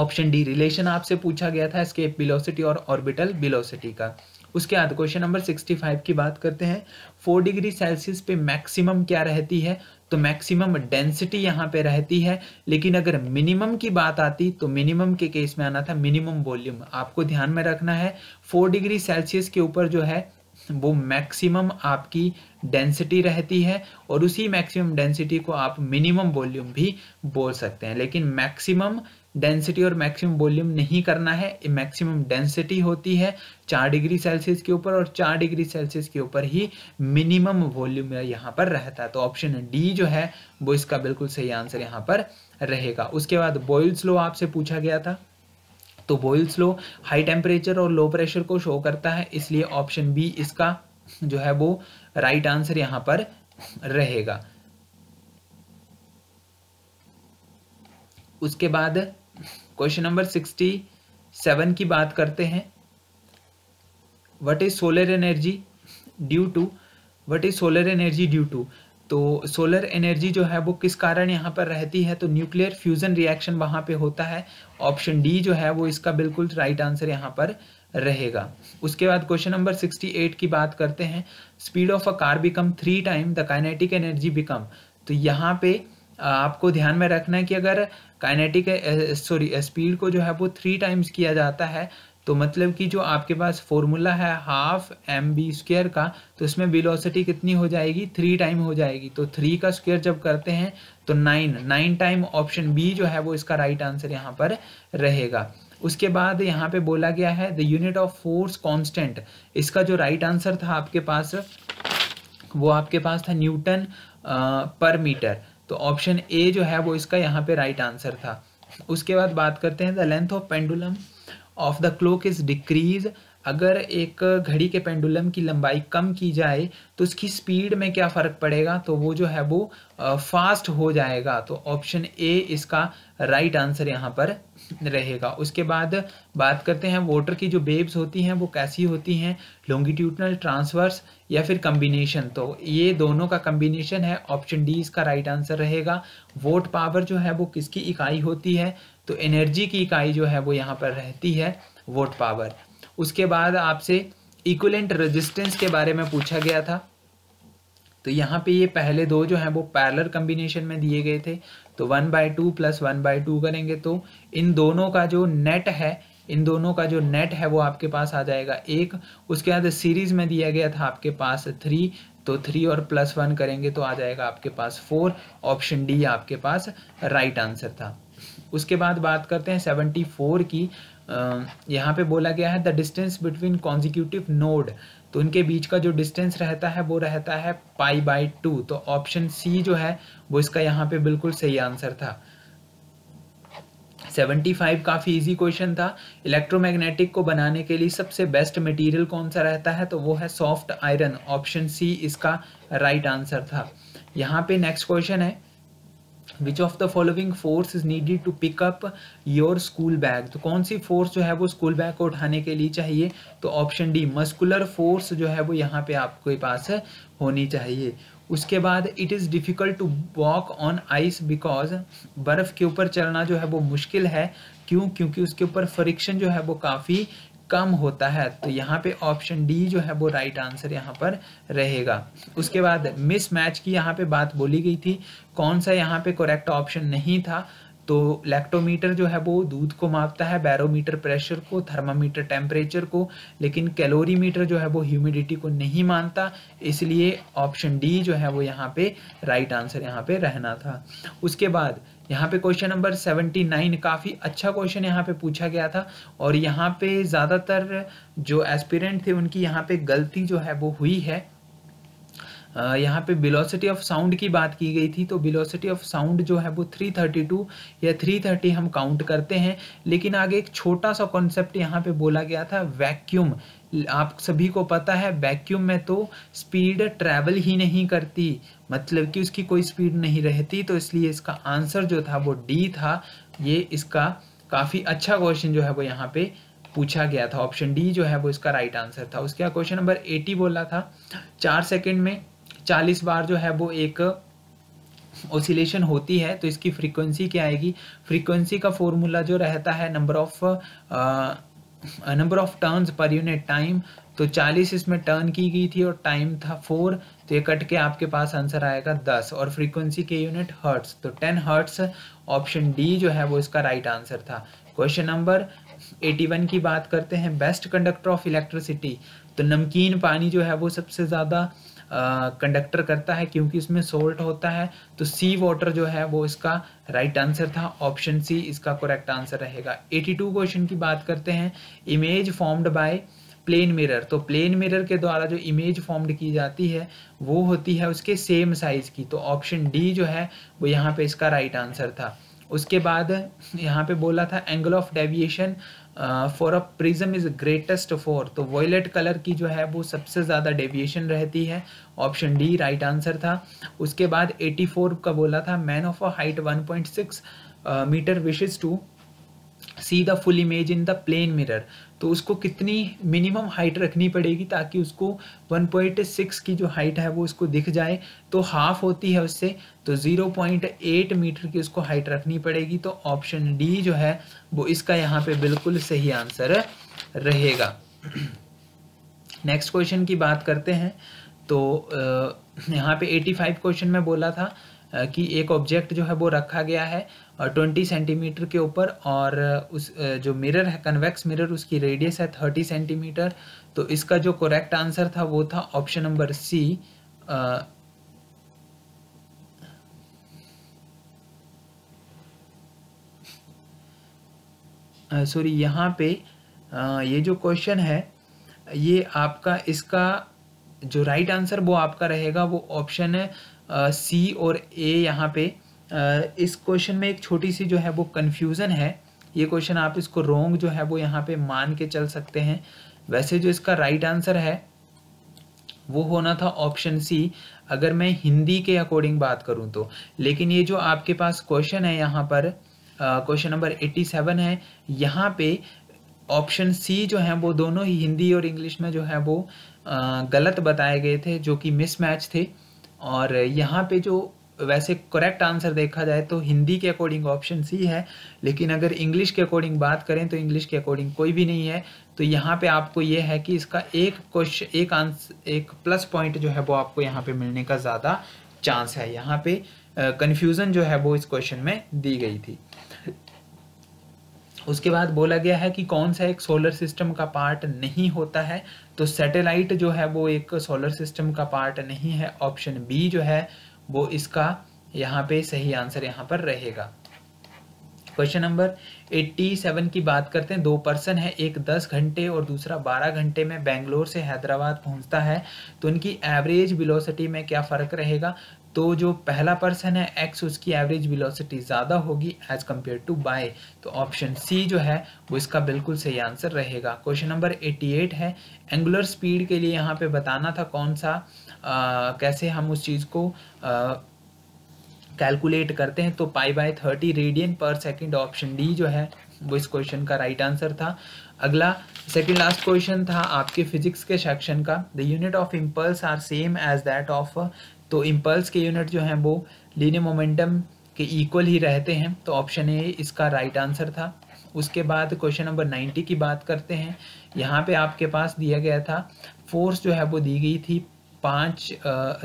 ऑप्शन डी रिलेशन आपसे पूछा गया था स्केप बिलोसिटी और ऑर्बिटल बिलोसिटी का उसके बाद क्वेश्चन नंबर 65 की बात करते हैं 4 डिग्री सेल्सियस पे मैक्सिमम क्या रहती है तो मैक्सिमम डेंसिटी यहाँ पे रहती है लेकिन अगर मिनिमम की बात आती तो मिनिमम के केस में आना था मिनिमम वॉल्यूम आपको ध्यान में रखना है 4 डिग्री सेल्सियस के ऊपर जो है वो मैक्सिमम आपकी डेंसिटी रहती है और उसी मैक्सिमम डेंसिटी को आप मिनिमम वॉल्यूम भी बोल सकते हैं लेकिन मैक्सिमम डेंसिटी और मैक्सिमम वॉल्यूम नहीं करना है मैक्सिमम डेंसिटी होती है चार डिग्री सेल्सियस के ऊपर और चार डिग्री सेल्सियस के ऊपर ही मिनिमम वॉल्यूम यहाँ पर रहता है तो ऑप्शन डी जो है वो इसका बिल्कुल सही आंसर यहाँ पर रहेगा उसके बाद बॉयल्स लो आपसे पूछा गया था तो बॉयल्स लो हाई टेम्परेचर और लो प्रेशर को शो करता है इसलिए ऑप्शन बी इसका जो है वो राइट आंसर यहाँ पर रहेगा उसके बाद क्वेश्चन नंबर सिक्सटी सेवन की बात करते हैं what is solar energy due to what is solar energy due to तो सोलर एनर्जी जो है वो किस कारण यहाँ पर रहती है तो न्यूक्लियर फ्यूज़न रिएक्शन वहाँ पे होता है ऑप्शन डी जो है वो इसका बिल्कुल राइट आंसर यहाँ पर रहेगा उसके बाद क्वेश्चन नंबर 68 की बात करते हैं speed of a car become three time the kinetic energy become तो यहाँ पे आपको ध्यान में रखना है कि अगर काइनेटिक सॉरी स्पीड को जो है वो थ्री टाइम्स किया जाता है तो मतलब कि जो आपके पास फॉर्मूला है हाफ एम बी स्क्र का तो इसमें वेलोसिटी कितनी हो जाएगी थ्री टाइम हो जाएगी तो थ्री का स्क्वेयर जब करते हैं तो nine nine time option B जो है वो इसका राइट आंसर यहाँ पर रहेगा उसके बाद यहाँ पे बोला गया है the unit of force constant इसका जो राइट आंसर था आपके पास वो आपके पास था न्यूटन पर मीटर तो ऑप्शन ए जो है वो इसका यहाँ पे राइट आंसर था उसके बाद बात करते हैं the length of pendulum of the clock is decrease अगर एक घड़ी के पेंडुलम की लंबाई कम की जाए तो उसकी स्पीड में क्या फ़र्क पड़ेगा तो वो जो है वो फास्ट हो जाएगा तो ऑप्शन ए इसका राइट आंसर यहाँ पर रहेगा उसके बाद बात करते हैं वोटर की जो बेब्स होती हैं वो कैसी होती हैं लॉन्गिट्यूडनल ट्रांसवर्स या फिर कम्बिनेशन तो ये दोनों का कम्बिनेशन है ऑप्शन डी इसका राइट आंसर रहेगा वोट पावर जो है वो किसकी इकाई होती है तो एनर्जी की इकाई जो है वो यहाँ पर रहती है वोट पावर उसके बाद आपसे इक्वलेंट रेजिस्टेंस के बारे में पूछा गया था तो यहाँ पे ये पहले दो जो हैं वो पैरलर कम्बिनेशन में दिए गए थे तो one by two plus one by two करेंगे तो इन दोनों का जो नेट है इन दोनों का जो नेट है वो आपके पास आ जाएगा एक उसके बाद सीरीज में दिया गया था आपके पास थ्री तो थ्री और प्लस वन करेंगे तो आ जाएगा आपके पास फोर ऑप्शन डी आपके पास राइट आंसर था उसके बाद बात करते हैं सेवेंटी की यहाँ पे बोला गया है the distance between consecutive node तो उनके बीच का जो डिस्टेंस रहता है वो रहता है पाई बाई टू तो ऑप्शन सी जो है वो इसका यहाँ पे बिल्कुल सही आंसर था 75 काफ़ी इजी क्वेश्चन था इलेक्ट्रोमैग्नेटिक को बनाने के लिए सबसे बेस्ट मटेरियल कौन सा रहता है तो वो है सॉफ्ट आयरन ऑप्शन सी इसका राइट right आंसर था यहाँ पे नेक्स्ट क्वेश्चन है which of the following force is needed to pick up your school bag तो कौन सी फोर्स जो है वो स्कूल बैग को उठाने के लिए चाहिए तो ऑप्शन डी मस्कुलर फोर्स जो है वो यहाँ पे आपके पास होनी चाहिए उसके बाद it is difficult to walk on ice because बर्फ़ के ऊपर चलना जो है वो मुश्किल है क्यों क्योंकि उसके ऊपर फ्रिक्शन जो है वो काफ़ी कम होता है तो यहाँ पे ऑप्शन डी जो है वो राइट आंसर यहाँ पर रहेगा उसके बाद मिसमैच की यहाँ पे बात बोली गई थी कौन सा यहाँ पे करेक्ट ऑप्शन नहीं था तो लैक्टोमीटर जो है वो दूध को मापता है बैरोमीटर प्रेशर को थर्मामीटर टेम्परेचर को लेकिन कैलोरीमीटर जो है वो ह्यूमिडिटी को नहीं मानता इसलिए ऑप्शन डी जो है वो यहाँ पे राइट आंसर यहाँ पे रहना था उसके बाद यहाँ पे क्वेश्चन नंबर 79 काफ़ी अच्छा क्वेश्चन यहाँ पे पूछा गया था और यहाँ पे ज़्यादातर जो एस्पिरेंट थे उनकी यहाँ पे गलती जो है वो हुई है यहाँ पे बिलोसिटी ऑफ साउंड की बात की गई थी तो बिलोसिटी ऑफ साउंड जो है वो 332 या 330 हम काउंट करते हैं लेकिन आगे एक छोटा सा कॉन्सेप्ट यहाँ पे बोला गया था वैक्यूम आप सभी को पता है वैक्यूम में तो स्पीड ट्रैवल ही नहीं करती मतलब कि उसकी कोई स्पीड नहीं रहती तो इसलिए इसका आंसर जो था वो डी था ये इसका काफ़ी अच्छा क्वेश्चन जो है वो यहाँ पे पूछा गया था ऑप्शन डी जो है वो इसका राइट आंसर था उसके बाद क्वेश्चन नंबर एटी बोला था चार सेकेंड में चालीस बार जो है वो एक ओसिलेशन होती है तो इसकी फ्रीक्वेंसी क्या आएगी फ्रीक्वेंसी का फॉर्मूला जो रहता है number of number of turns per unit time तो 40 इसमें टर्न की गई थी और टाइम था फोर तो ये कट के आपके पास आंसर आएगा दस और फ्रीक्वेंसी के यूनिट हर्ट्स तो टेन हर्ट्स ऑप्शन डी जो है वो इसका राइट आंसर था क्वेश्चन नंबर 81 की बात करते हैं बेस्ट कंडक्टर ऑफ इलेक्ट्रिसिटी तो नमकीन पानी जो है वो सबसे ज़्यादा कंडक्टर करता है क्योंकि इसमें सोल्ट होता है तो सी वाटर जो है वो इसका राइट right आंसर था ऑप्शन सी इसका करेक्ट आंसर रहेगा 82 क्वेश्चन की बात करते हैं image formed by plane mirror तो प्लेन मिरर के द्वारा जो इमेज फॉर्म्ड की जाती है वो होती है उसके सेम साइज़ की तो ऑप्शन डी जो है वो यहाँ पे इसका राइट right आंसर था उसके बाद यहाँ पे बोला था angle of deviation for a prism is greatest for तो वॉयलेट कलर की जो है वो सबसे ज़्यादा डेविएशन रहती है ऑप्शन डी राइट आंसर था उसके बाद 84 का बोला था man of a height 1.6 metre wishes to see the full image in the plane mirror तो उसको कितनी मिनिमम हाइट रखनी पड़ेगी ताकि उसको 1.6 की जो हाइट है वो उसको दिख जाए तो हाफ होती है उससे तो 0.8 मीटर की उसको हाइट रखनी पड़ेगी तो ऑप्शन डी जो है वो इसका यहाँ पे बिल्कुल सही आंसर रहेगा नेक्स्ट क्वेश्चन की बात करते हैं तो यहाँ पे 85 क्वेश्चन में बोला था कि एक ऑब्जेक्ट जो है वो रखा गया है ट्वेंटी सेंटीमीटर के ऊपर और उस जो मिरर है कन्वेक्स मिरर उसकी रेडियस है थर्टी सेंटीमीटर तो इसका जो करेक्ट आंसर था वो था ऑप्शन नंबर सी सॉरी यहाँ पे आ, ये जो क्वेश्चन है ये आपका इसका जो राइट right आंसर वो आपका रहेगा वो ऑप्शन है सी और ए यहाँ पे इस क्वेश्चन में एक छोटी सी जो है वो कन्फ्यूज़न है ये क्वेश्चन आप इसको रोंग जो है वो यहाँ पे मान के चल सकते हैं वैसे जो इसका राइट आंसर है वो होना था ऑप्शन सी अगर मैं हिंदी के अकॉर्डिंग बात करूँ तो लेकिन ये जो आपके पास क्वेश्चन है यहाँ पर क्वेश्चन नंबर सेवन है यहाँ पे ऑप्शन सी जो है वो दोनों ही हिंदी और इंग्लिश में जो है वो आ, गलत बताए गए थे जो कि मिसमैच थे और यहाँ पे जो वैसे करेक्ट आंसर देखा जाए तो हिंदी के अकॉर्डिंग ऑप्शन सी है लेकिन अगर इंग्लिश के अकॉर्डिंग बात करें तो इंग्लिश के अकॉर्डिंग कोई भी नहीं है तो यहाँ पे आपको ये है कि इसका एक क्वेश्चन एक आंसर एक प्लस पॉइंट जो है वो आपको यहाँ पे मिलने का ज़्यादा चांस है यहाँ पे कन्फ्यूज़न जो है वो इस क्वेश्चन में दी गई थी उसके बाद बोला गया है कि कौन सा एक सोलर सिस्टम का पार्ट नहीं होता है तो सैटेलाइट जो है वो एक सोलर सिस्टम का पार्ट नहीं है ऑप्शन बी जो है वो इसका यहाँ पे सही आंसर यहाँ पर रहेगा क्वेश्चन नंबर 87 की बात करते हैं दो पर्सन है एक 10 घंटे और दूसरा 12 घंटे में बेंगलोर से हैदराबाद पहुंचता है तो उनकी एवरेज विलोसिटी में क्या फ़र्क रहेगा तो जो पहला पर्सन है एक्स उसकी एवरेज वेलोसिटी ज़्यादा होगी एज कम्पेयर टू बाय तो ऑप्शन सी जो है वो इसका बिल्कुल सही आंसर रहेगा क्वेश्चन नंबर 88 है एंगुलर स्पीड के लिए यहाँ पे बताना था कौन सा कैसे हम उस चीज़ को कैलकुलेट करते हैं तो pi by thirty radian per second option D जो है वो इस क्वेश्चन का राइट right आंसर था अगला सेकंड लास्ट क्वेश्चन था आपके फिजिक्स के सेक्शन का the unit of impulse are same as that of तो इम्पल्स के यूनिट जो हैं वो लीनियर मोमेंटम के इक्वल ही रहते हैं तो ऑप्शन ए इसका राइट right आंसर था उसके बाद क्वेश्चन नंबर नाइन्टी की बात करते हैं यहाँ पे आपके पास दिया गया था फोर्स जो है वो दी गई थी पाँच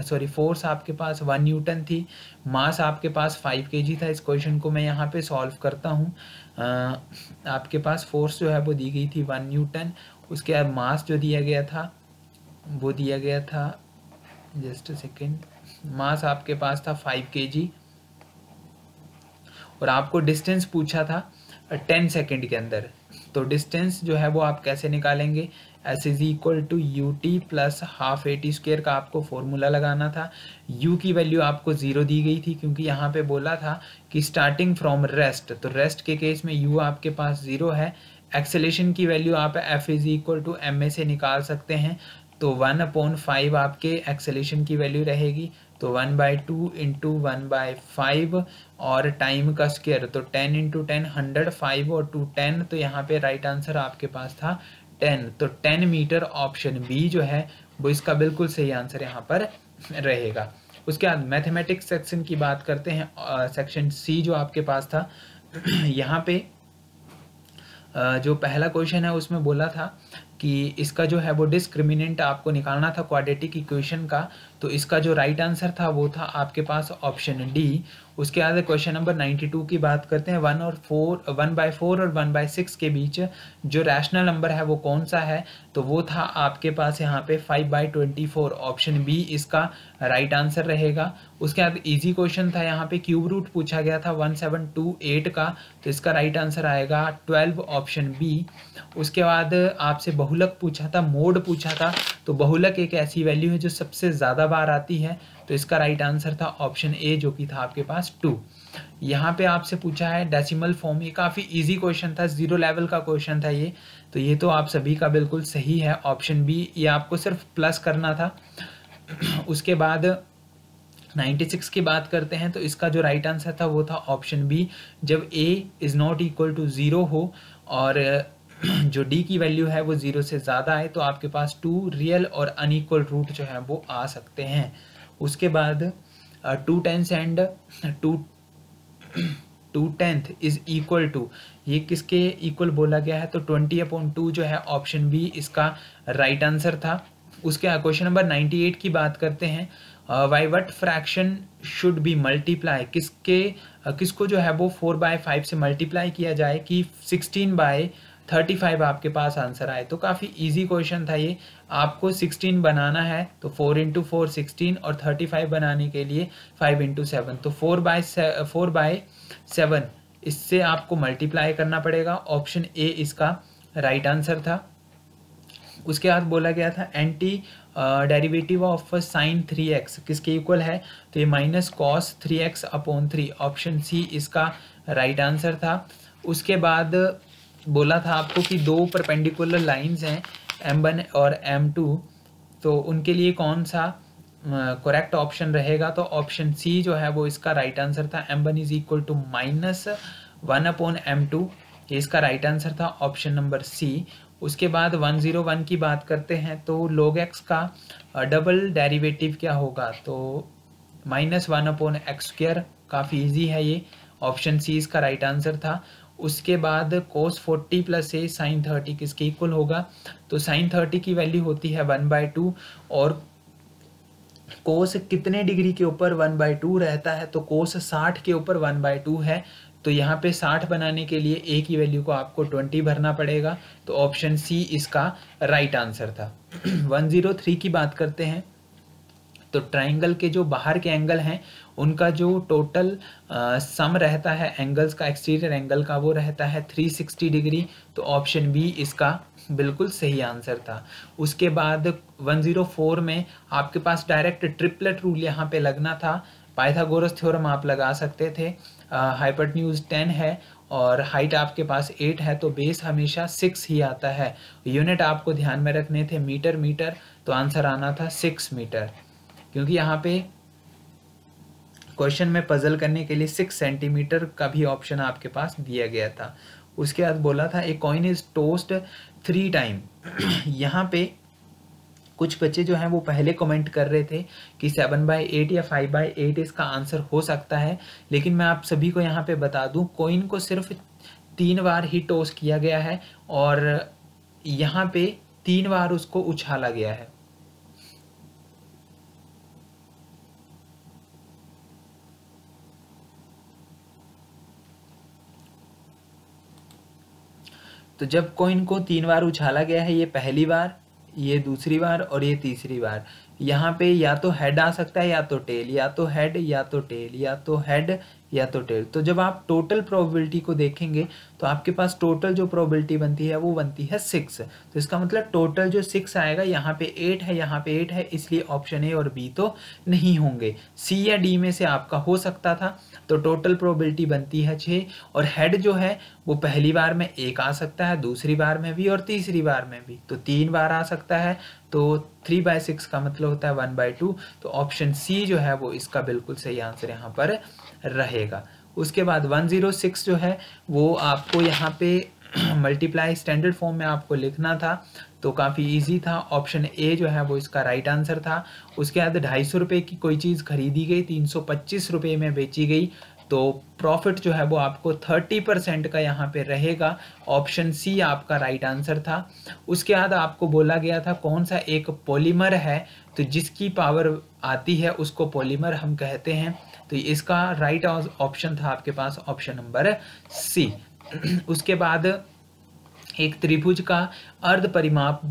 सॉरी फोर्स आपके पास वन न्यूटन थी मास आपके पास फाइव के था इस क्वेश्चन को मैं यहाँ पे सॉल्व करता हूँ आपके पास फोर्स जो है वो दी गई थी वन न्यूटन उसके बाद मास जो दिया गया था वो दिया गया था जस्ट सेकेंड मास आपके पास था फाइव के और आपको डिस्टेंस पूछा था टेन सेकेंड के अंदर तो डिस्टेंस जो है वो आप कैसे निकालेंगे S is equal to U T plus half A T square का आपको फॉर्मूला लगाना था u की वैल्यू आपको ज़ीरो दी गई थी क्योंकि यहाँ पे बोला था कि स्टार्टिंग फ्रॉम रेस्ट तो रेस्ट के केस में u आपके पास ज़ीरो है एक्सेलेशन की वैल्यू आप F is equal to M A से निकाल सकते हैं तो वन अपॉन फाइव आपके एक्सेलेशन की वैल्यू रहेगी तो one by two into one by five और टाइम का स्क्वेयर तो ten into ten hundred five और टू टेन तो यहाँ पे राइट right आंसर आपके पास था टेन तो टेन मीटर ऑप्शन बी जो है वो इसका बिल्कुल सही आंसर यहाँ पर रहेगा उसके बाद मैथमेटिक्स सेक्शन की बात करते हैं सेक्शन सी जो आपके पास था यहाँ पे जो पहला क्वेश्चन है उसमें बोला था कि इसका जो है वो डिस्क्रिमिनेंट आपको निकालना था क्वाड्रेटिक इक्वेशन का तो इसका जो राइट आंसर था वो था आपके पास ऑप्शन डी उसके बाद क्वेश्चन नंबर 92 की बात करते हैं वन और फोर वन बाय फोर और वन बाय सिक्स के बीच जो रैशनल नंबर है वो कौन सा है तो वो था आपके पास यहाँ पे five by twenty four option B इसका राइट आंसर रहेगा उसके बाद इजी क्वेश्चन था यहाँ पे क्यूब रूट पूछा गया था वन सेवन टू एट का तो इसका राइट आंसर आएगा ट्वेल्व ऑप्शन बी उसके बाद आपसे बहुलक पूछा था मोड पूछा था तो बहुलक एक ऐसी वैल्यू है जो सबसे ज़्यादा ज़्यादा बार आती है तो इसका राइट आंसर था ऑप्शन ए जो कि था आपके पास टू यहाँ पे आपसे पूछा है डेसिमल फॉर्म ये काफ़ी इजी क्वेश्चन था जीरो लेवल का क्वेश्चन था ये तो ये तो आप सभी का बिल्कुल सही है ऑप्शन बी ये आपको सिर्फ प्लस करना था उसके बाद 96 की बात करते हैं तो इसका जो राइट right आंसर था वो था ऑप्शन बी जब A is not equal to zero हो और जो डी की वैल्यू है वो ज़ीरो से ज़्यादा है तो आपके पास टू रियल और अनईक्वल रूट जो है वो आ सकते हैं उसके बाद two tenth and two two tenth is equal to ये किसके इक्वल बोला गया है तो ट्वेंटी अपॉन टू जो है ऑप्शन बी इसका राइट right आंसर था उसके क्वेश्चन नंबर नाइन्टी एट की बात करते हैं why what fraction should be multiply किसके किसको जो है वो फोर बाय फाइव से मल्टीप्लाई किया जाए कि सिक्सटीन बाय थर्टी फाइव आपके पास आंसर आए तो काफ़ी इजी क्वेश्चन था ये आपको सिक्सटीन बनाना है तो फोर इंटू फोर सिक्सटीन और थर्टी फाइव बनाने के लिए फाइव इंटू सेवन तो four by four by seven इससे आपको मल्टीप्लाई करना पड़ेगा ऑप्शन ए इसका राइट right आंसर था उसके बाद बोला गया था anti derivative of sine three X किसके इक्वल है तो ये minus cos three X upon three option C इसका राइट right आंसर था उसके बाद बोला था आपको कि दो परपेंडिकुलर लाइंस हैं एम वन और एम टू तो उनके लिए कौन सा करेक्ट ऑप्शन रहेगा तो ऑप्शन सी जो है वो इसका राइट right आंसर था M one is equal to minus one upon M two ये इसका राइट right आंसर था ऑप्शन नंबर सी उसके बाद वन जीरो वन की बात करते हैं तो लोग एक्स का डबल डेरिवेटिव क्या होगा तो minus one upon X square काफ़ी ईजी है ये ऑप्शन सी इसका राइट right आंसर था उसके बाद cos forty plus A sine thirty किसके इक्वल होगा तो साइन थर्टी की वैल्यू होती है वन बाय टू और कोस कितने डिग्री के ऊपर वन बाय टू रहता है तो कोस साठ के ऊपर वन बाय टू है तो यहाँ पे साठ बनाने के लिए ए की वैल्यू को आपको ट्वेंटी भरना पड़ेगा तो ऑप्शन सी इसका राइट आंसर था वन जीरो थ्री की बात करते हैं तो ट्राइंगल के जो बाहर के एंगल हैं उनका जो टोटल सम रहता है एंगल्स का एक्सटीरियर एंगल का वो रहता है 360 डिग्री तो ऑप्शन बी इसका बिल्कुल सही आंसर था उसके बाद 104 में आपके पास डायरेक्ट ट्रिपलेट रूल यहाँ पे लगना था पाइथागोरस थ्योरम आप लगा सकते थे हाइपर न्यूज टेन है और हाइट आपके पास एट है तो बेस हमेशा सिक्स ही आता है यूनिट आपको ध्यान में रखने थे मीटर मीटर तो आंसर आना था सिक्स मीटर क्योंकि यहाँ पे क्वेश्चन में पजल करने के लिए सिक्स सेंटीमीटर का भी ऑप्शन आपके पास दिया गया था उसके बाद बोला था a coin is tossed three time यहाँ पे कुछ बच्चे जो हैं वो पहले कमेंट कर रहे थे कि सेवन बाई एट या फाइव बाई एट इसका आंसर हो सकता है लेकिन मैं आप सभी को यहाँ पे बता दूँ कोइन को सिर्फ तीन बार ही टोस्ट किया गया है और यहाँ पे तीन बार उसको उछाला गया है तो जब कॉइन को तीन बार उछाला गया है ये पहली बार ये दूसरी बार और ये तीसरी बार यहाँ पे या तो हेड आ सकता है या तो टेल या तो हेड या तो टेल या तो हेड या तो टेल तो जब आप टोटल प्रोबेबिलिटी को देखेंगे तो आपके पास टोटल जो प्रोबेबिलिटी बनती है वो बनती है सिक्स तो इसका मतलब टोटल जो सिक्स आएगा यहाँ पे एट है यहाँ पे एट है इसलिए ऑप्शन ए और बी तो नहीं होंगे सी या डी में से आपका हो सकता था तो टोटल प्रोबेबिलिटी बनती है छः और हेड जो है वो पहली बार में एक आ सकता है दूसरी बार में भी और तीसरी बार में भी तो तीन बार आ सकता है तो थ्री बाय सिक्स का मतलब होता है वन बाय टू तो ऑप्शन सी जो है वो इसका बिल्कुल सही आंसर यहाँ पर रहेगा उसके बाद 106 जो है वो आपको यहाँ पे मल्टीप्लाई स्टैंडर्ड फॉर्म में आपको लिखना था तो काफ़ी इजी था ऑप्शन ए जो है वो इसका राइट आंसर था उसके बाद ढाई सौ रुपये की कोई चीज़ खरीदी गई तीन सौ पच्चीस रुपये में बेची गई तो प्रॉफिट जो है वो आपको थर्टी परसेंट का यहाँ पे रहेगा ऑप्शन सी आपका राइट आंसर था उसके बाद आपको बोला गया था कौन सा एक पॉलीमर है तो जिसकी पावर आती है उसको पॉलीमर हम कहते हैं तो इसका राइट ऑप्शन था आपके पास ऑप्शन नंबर सी उसके बाद एक त्रिभुज का अर्ध परिमाप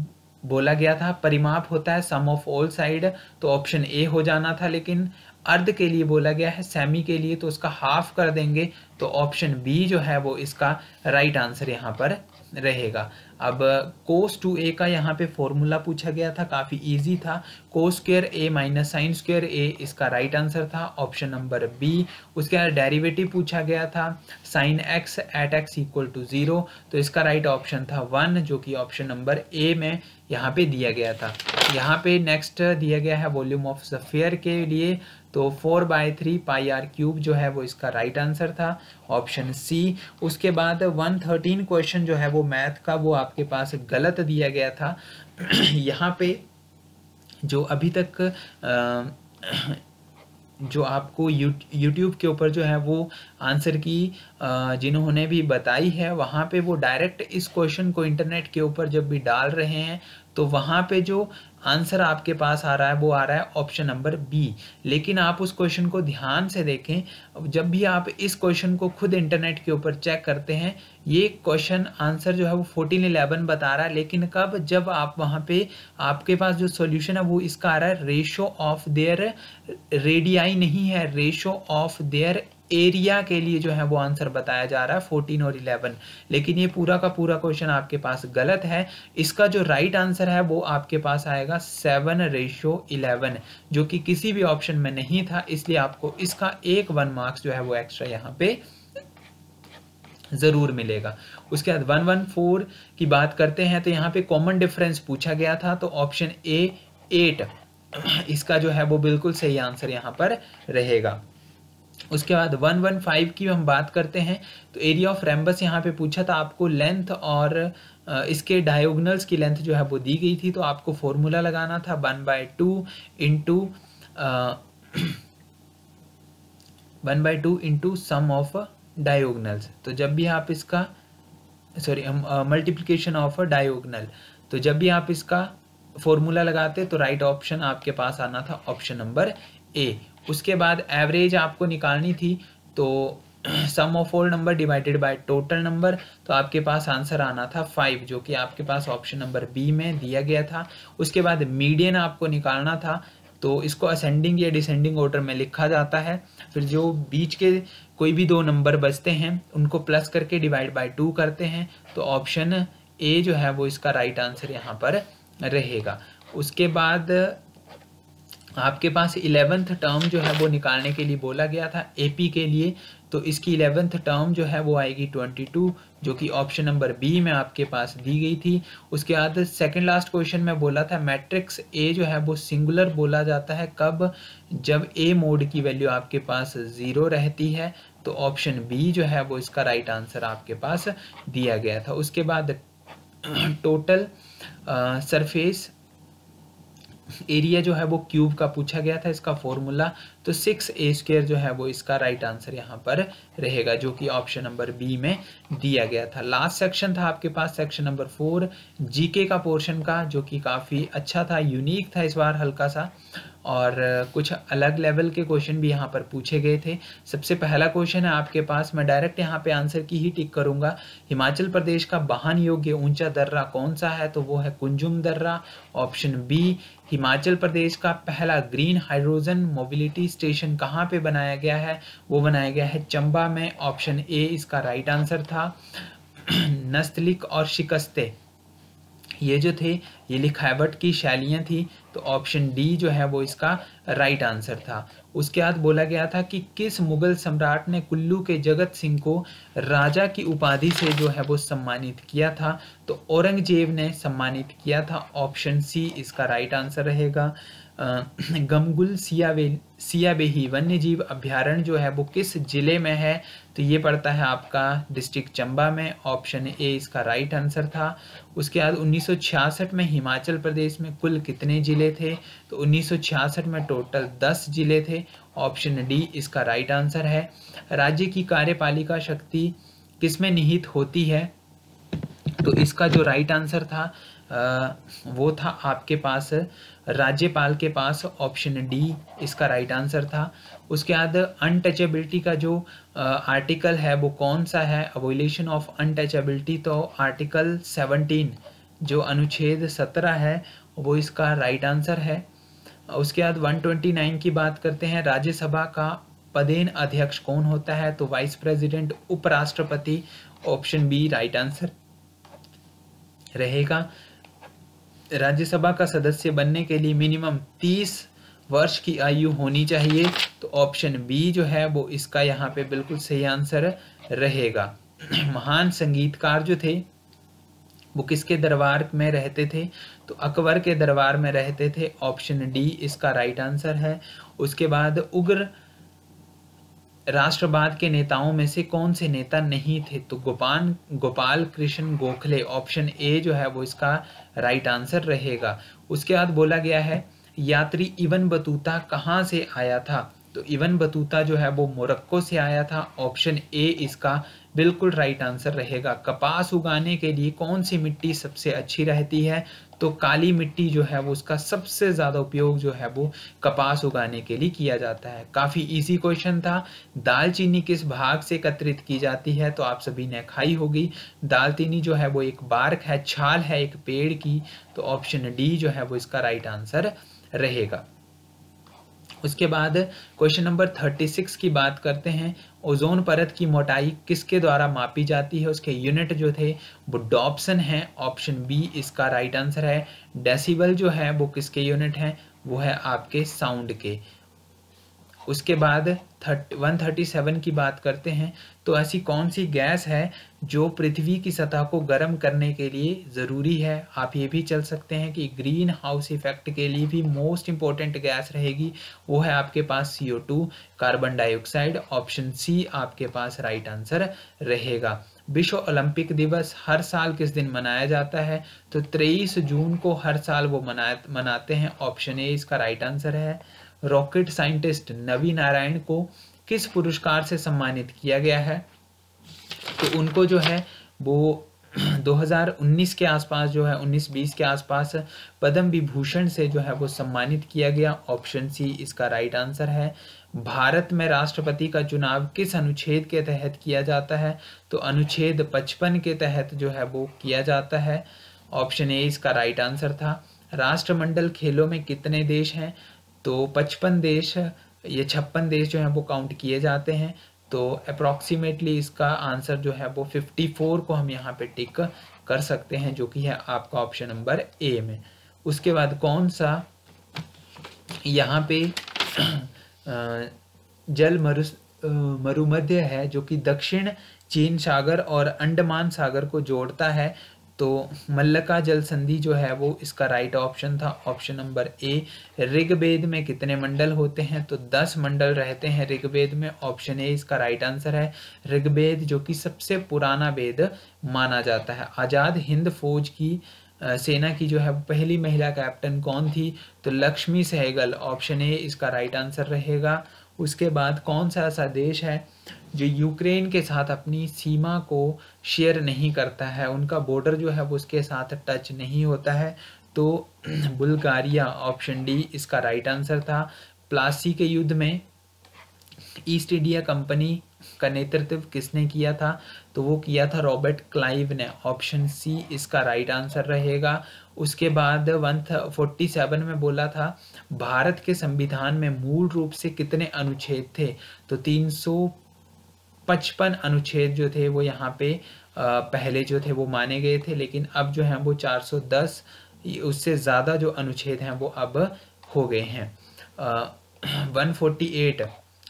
बोला गया था परिमाप होता है सम ऑफ ऑल साइड तो ऑप्शन ए हो जाना था लेकिन अर्ध के लिए बोला गया है सेमी के लिए तो उसका हाफ कर देंगे तो ऑप्शन बी जो है वो इसका राइट आंसर यहाँ पर रहेगा अब कोस टू ए का यहाँ पे फॉर्मूला पूछा गया था काफ़ी इजी था cos square A minus sine square A इसका राइट आंसर था ऑप्शन नंबर बी उसके बाद डेरिवेटिव पूछा गया था sine X at X equal to zero तो इसका राइट ऑप्शन था वन जो कि ऑप्शन नंबर ए में यहाँ पे दिया गया था यहाँ पे नेक्स्ट दिया गया है वॉल्यूम ऑफ सफेयर के लिए तो four by three pi R cube जो है वो इसका राइट right आंसर था ऑप्शन सी उसके बाद वन थर्टीन क्वेश्चन जो है वो मैथ का वो आपके पास गलत दिया गया था यहाँ पे जो अभी तक आ, जो आपको YouTube के ऊपर जो है वो आंसर की जिन्होंने भी बताई है वहाँ पे वो डायरेक्ट इस क्वेश्चन को इंटरनेट के ऊपर जब भी डाल रहे हैं तो वहाँ पे जो आंसर आपके पास आ रहा है वो आ रहा है ऑप्शन नंबर बी लेकिन आप उस क्वेश्चन को ध्यान से देखें जब भी आप इस क्वेश्चन को खुद इंटरनेट के ऊपर चेक करते हैं ये क्वेश्चन आंसर जो है वो फोर्टीन इलेवन बता रहा है लेकिन कब जब आप वहाँ पे आपके पास जो सॉल्यूशन है वो इसका आ रहा है रेशो ऑफ देयर रेडियाई नहीं है रेशो ऑफ देयर एरिया के लिए जो है वो आंसर बताया जा रहा है फोर्टीन और इलेवन लेकिन ये पूरा का पूरा क्वेश्चन आपके पास गलत है इसका जो राइट आंसर है वो आपके पास आएगा सेवन रेशो इलेवन जो कि किसी भी ऑप्शन में नहीं था इसलिए आपको इसका एक वन मार्क्स जो है वो एक्स्ट्रा यहाँ पे ज़रूर मिलेगा उसके बाद वन वन फोर की बात करते हैं तो यहाँ पे कॉमन डिफरेंस पूछा गया था तो ऑप्शन ए एट इसका जो है वो बिल्कुल सही आंसर यहाँ पर रहेगा उसके बाद 115 की हम बात करते हैं तो एरिया ऑफ रेम्बस यहाँ पे पूछा था आपको लेंथ और इसके डायोगनल्स की लेंथ जो है वो दी गई थी तो आपको फॉर्मूला लगाना था one by two into one by two into sum of diagonals तो जब भी आप इसका सॉरी मल्टीप्लीकेशन ऑफ डायोगनल तो जब भी आप इसका फॉर्मूला लगाते तो राइट right ऑप्शन आपके पास आना था ऑप्शन नंबर ए उसके बाद एवरेज आपको निकालनी थी तो sum of all number divided by total number तो आपके पास आंसर आना था फाइव जो कि आपके पास ऑप्शन नंबर बी में दिया गया था उसके बाद मीडियन आपको निकालना था तो इसको असेंडिंग या डिसेंडिंग ऑर्डर में लिखा जाता है फिर जो बीच के कोई भी दो नंबर बचते हैं उनको प्लस करके डिवाइड बाय टू करते हैं तो ऑप्शन ए जो है वो इसका राइट आंसर यहाँ पर रहेगा उसके बाद आपके पास इलेवेंथ टर्म जो है वो निकालने के लिए बोला गया था एपी के लिए तो इसकी इलेवेंथ टर्म जो है वो आएगी ट्वेंटी टू जो कि ऑप्शन नंबर बी में आपके पास दी गई थी उसके बाद सेकंड लास्ट क्वेश्चन में बोला था मैट्रिक्स ए जो है वो सिंगुलर बोला जाता है कब जब ए मोड की वैल्यू आपके पास ज़ीरो रहती है तो ऑप्शन बी जो है वो इसका राइट आंसर आपके पास दिया गया था उसके बाद टोटल सरफेस एरिया जो है वो क्यूब का पूछा गया था इसका फॉर्मूला तो सिक्स ए स्क्वेयर जो है वो इसका राइट आंसर यहाँ पर रहेगा जो कि ऑप्शन नंबर बी में दिया गया था लास्ट सेक्शन था आपके पास सेक्शन नंबर फोर जीके का पोर्शन का जो कि काफ़ी अच्छा था यूनिक था इस बार हल्का सा और कुछ अलग लेवल के क्वेश्चन भी यहाँ पर पूछे गए थे सबसे पहला क्वेश्चन है आपके पास मैं डायरेक्ट यहाँ पे आंसर की ही टिक करूँगा हिमाचल प्रदेश का वाहन योग्य ऊंचा दर्रा कौन सा है तो वो है कुंजुम दर्रा ऑप्शन बी हिमाचल प्रदेश का पहला ग्रीन हाइड्रोजन मोबिलिटी स्टेशन कहाँ पे बनाया गया है वो बनाया गया है चंबा में ऑप्शन ए इसका राइट आंसर था नस्तलिक और शिकस्ते ये जो थे ये लिखावट की शैलियाँ थी तो ऑप्शन डी जो है वो इसका राइट आंसर था उसके बाद बोला गया था कि किस मुगल सम्राट ने कुल्लू के जगत सिंह को राजा की उपाधि से जो है वो सम्मानित किया था तो औरंगजेब ने सम्मानित किया था ऑप्शन सी इसका राइट आंसर रहेगा गमगुल सियाबे सियाबेही वन्य जीव अभ्यारण्य जो है वो किस जिले में है तो ये पड़ता है आपका डिस्ट्रिक्ट चंबा में ऑप्शन ए इसका राइट आंसर था उसके बाद 1966 में हिमाचल प्रदेश में कुल कितने ज़िले थे तो 1966 में टोटल 10 ज़िले थे ऑप्शन डी इसका राइट आंसर है राज्य की कार्यपालिका शक्ति किसमें निहित होती है तो इसका जो राइट आंसर था आ, वो था आपके पास राज्यपाल के पास ऑप्शन डी इसका राइट आंसर था उसके बाद अनटचेबिलिटी का जो आर्टिकल है वो कौन सा है अवोलेशन ऑफ अनटचेबिलिटी तो आर्टिकल 17 जो अनुच्छेद 17 है वो इसका राइट आंसर है उसके बाद 129 की बात करते हैं राज्यसभा का पदेन अध्यक्ष कौन होता है तो वाइस प्रेसिडेंट उपराष्ट्रपति ऑप्शन बी राइट आंसर रहेगा राज्यसभा का सदस्य बनने के लिए मिनिमम तीस वर्ष की आयु होनी चाहिए तो ऑप्शन बी जो है वो इसका यहाँ पे बिल्कुल सही आंसर रहेगा महान संगीतकार जो थे वो किसके दरबार में रहते थे तो अकबर के दरबार में रहते थे ऑप्शन डी इसका राइट आंसर है उसके बाद उग्र राष्ट्रवाद के नेताओं में से कौन से नेता नहीं थे तो गोपाल गोपाल कृष्ण गोखले ऑप्शन ए जो है वो इसका राइट आंसर रहेगा उसके बाद बोला गया है यात्री इवन बतूता कहाँ से आया था तो इवन बतूता जो है वो मोरक्को से आया था ऑप्शन ए इसका बिल्कुल राइट आंसर रहेगा कपास उगाने के लिए कौन सी मिट्टी सबसे अच्छी रहती है तो काली मिट्टी जो है वो उसका सबसे ज़्यादा उपयोग जो है वो कपास उगाने के लिए किया जाता है काफ़ी इजी क्वेश्चन था दालचीनी किस भाग से एकत्रित की जाती है तो आप सभी ने खाई होगी दालचीनी जो है वो एक बार्क है छाल है एक पेड़ की तो ऑप्शन डी जो है वो इसका राइट आंसर रहेगा उसके बाद क्वेश्चन नंबर थर्टी सिक्स की बात करते हैं ओजोन परत की मोटाई किसके द्वारा मापी जाती है उसके यूनिट जो थे वो डॉप्सन है ऑप्शन बी इसका राइट आंसर है डेसिबल जो है वो किसके यूनिट है वो है आपके साउंड के उसके बाद थर्ट वन थर्टी सेवन की बात करते हैं तो ऐसी कौन सी गैस है जो पृथ्वी की सतह को गर्म करने के लिए ज़रूरी है आप ये भी चल सकते हैं कि ग्रीन हाउस इफेक्ट के लिए भी मोस्ट इम्पॉर्टेंट गैस रहेगी वो है आपके पास C O two carbon dioxide option C आपके पास राइट आंसर रहेगा विश्व ओलंपिक दिवस हर साल किस दिन मनाया जाता है तो 23 जून को हर साल वो मना मनाते हैं ऑप्शन ए इसका राइट आंसर है रॉकेट साइंटिस्ट नवी नारायण को किस पुरस्कार से सम्मानित किया गया है तो उनको जो है वो 2019 के आसपास जो है 19-20 के आसपास पद्म विभूषण से जो है वो सम्मानित किया गया ऑप्शन सी इसका राइट आंसर है भारत में राष्ट्रपति का चुनाव किस अनुच्छेद के तहत किया जाता है तो अनुच्छेद 55 के तहत जो है वो किया जाता है ऑप्शन ए इसका राइट आंसर था राष्ट्रमंडल खेलों में कितने देश हैं तो पचपन देश ये छप्पन देश जो हैं वो काउंट किए जाते हैं तो अप्रॉक्सीमेटली इसका आंसर जो है वो 54 को हम यहाँ पे टिक कर सकते हैं जो कि है आपका ऑप्शन नंबर ए में उसके बाद कौन सा यहाँ पे जल मरु मरुमध्य है जो कि दक्षिण चीन सागर और अंडमान सागर को जोड़ता है तो मल्लका जल संधि जो है वो इसका राइट ऑप्शन था ऑप्शन नंबर ए ऋग्वेद में कितने मंडल होते हैं तो दस मंडल रहते हैं ऋग्वेद में ऑप्शन ए इसका राइट आंसर है ऋग्वेद जो कि सबसे पुराना वेद माना जाता है आज़ाद हिंद फौज की सेना की जो है पहली महिला कैप्टन कौन थी तो लक्ष्मी सहगल ऑप्शन ए इसका राइट आंसर रहेगा उसके बाद कौन सा ऐसा देश है जो यूक्रेन के साथ अपनी सीमा को शेयर नहीं करता है उनका बॉर्डर जो है वो उसके साथ टच नहीं होता है तो बुल्गारिया ऑप्शन डी इसका राइट आंसर था प्लासी के युद्ध में ईस्ट इंडिया कंपनी का नेतृत्व किसने किया था तो वो किया था रॉबर्ट क्लाइव ने ऑप्शन सी इसका राइट आंसर रहेगा उसके बाद वन फोर्टी सेवन में बोला था भारत के संविधान में मूल रूप से कितने अनुच्छेद थे तो तीन सौ पचपन अनुच्छेद जो थे वो यहाँ पे पहले जो थे वो माने गए थे लेकिन अब जो है वो चार सौ दस उससे ज़्यादा जो अनुच्छेद हैं वो अब हो गए हैं वन फोर्टी एट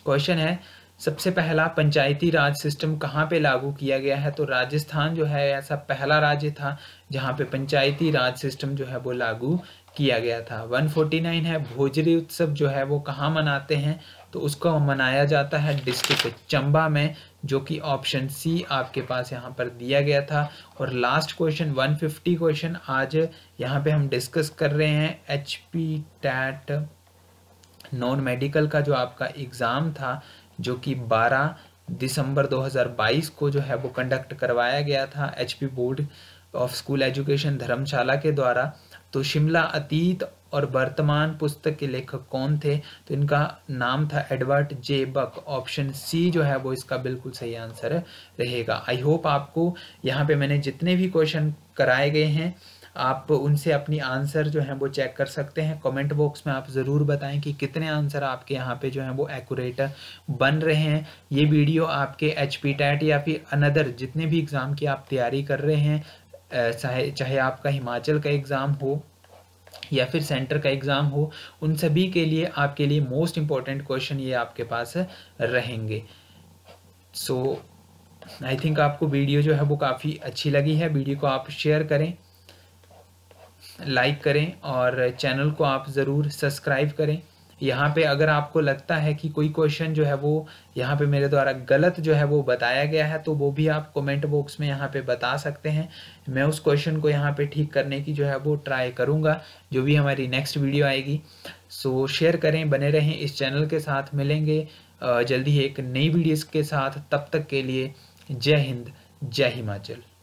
क्वेश्चन है सबसे पहला पंचायती राज सिस्टम कहाँ पे लागू किया गया है तो राजस्थान जो है ऐसा पहला राज्य था जहाँ पे पंचायती राज सिस्टम जो है वो लागू किया गया था 149 है भोजरी उत्सव जो है वो कहाँ मनाते हैं तो उसको मनाया जाता है डिस्ट्रिक्ट चंबा में जो कि ऑप्शन सी आपके पास यहाँ पर दिया गया था और लास्ट क्वेश्चन 150 क्वेश्चन आज यहाँ पे हम डिस्कस कर रहे हैं H P TET non medical का जो आपका एग्ज़ाम था जो कि 12 दिसंबर 2022 को जो है वो कंडक्ट करवाया गया था HP board of school education Dharamshala के द्वारा तो शिमला अतीत और वर्तमान पुस्तक के लेखक कौन थे तो इनका नाम था एडवर्ड जे बक ऑप्शन सी जो है वो इसका बिल्कुल सही आंसर रहेगा आई होप आपको यहाँ पे मैंने जितने भी क्वेश्चन कराए गए हैं आप उनसे अपनी आंसर जो है वो चेक कर सकते हैं कमेंट बॉक्स में आप ज़रूर बताएं कि कितने आंसर आपके यहाँ पे जो है वो एक्यूरेट बन रहे हैं ये वीडियो आपके एच पी टैट या फिर अनदर जितने भी एग्ज़ाम की आप तैयारी कर रहे हैं चाहे चाहे आपका हिमाचल का एग्ज़ाम हो या फिर सेंटर का एग्ज़ाम हो उन सभी के लिए आपके लिए मोस्ट इम्पॉर्टेंट क्वेश्चन ये आपके पास रहेंगे सो आई थिंक आपको वीडियो जो है वो काफ़ी अच्छी लगी है वीडियो को आप शेयर करें लाइक करें और चैनल को आप ज़रूर सब्सक्राइब करें यहाँ पे अगर आपको लगता है कि कोई क्वेश्चन जो है वो यहाँ पे मेरे द्वारा गलत जो है वो बताया गया है तो वो भी आप कमेंट बॉक्स में यहाँ पे बता सकते हैं मैं उस क्वेश्चन को यहाँ पे ठीक करने की जो है वो ट्राई करूँगा जो भी हमारी नेक्स्ट वीडियो आएगी सो शेयर करें बने रहें इस चैनल के साथ मिलेंगे जल्दी एक नई वीडियो के साथ तब तक के लिए जय हिंद जय हिमाचल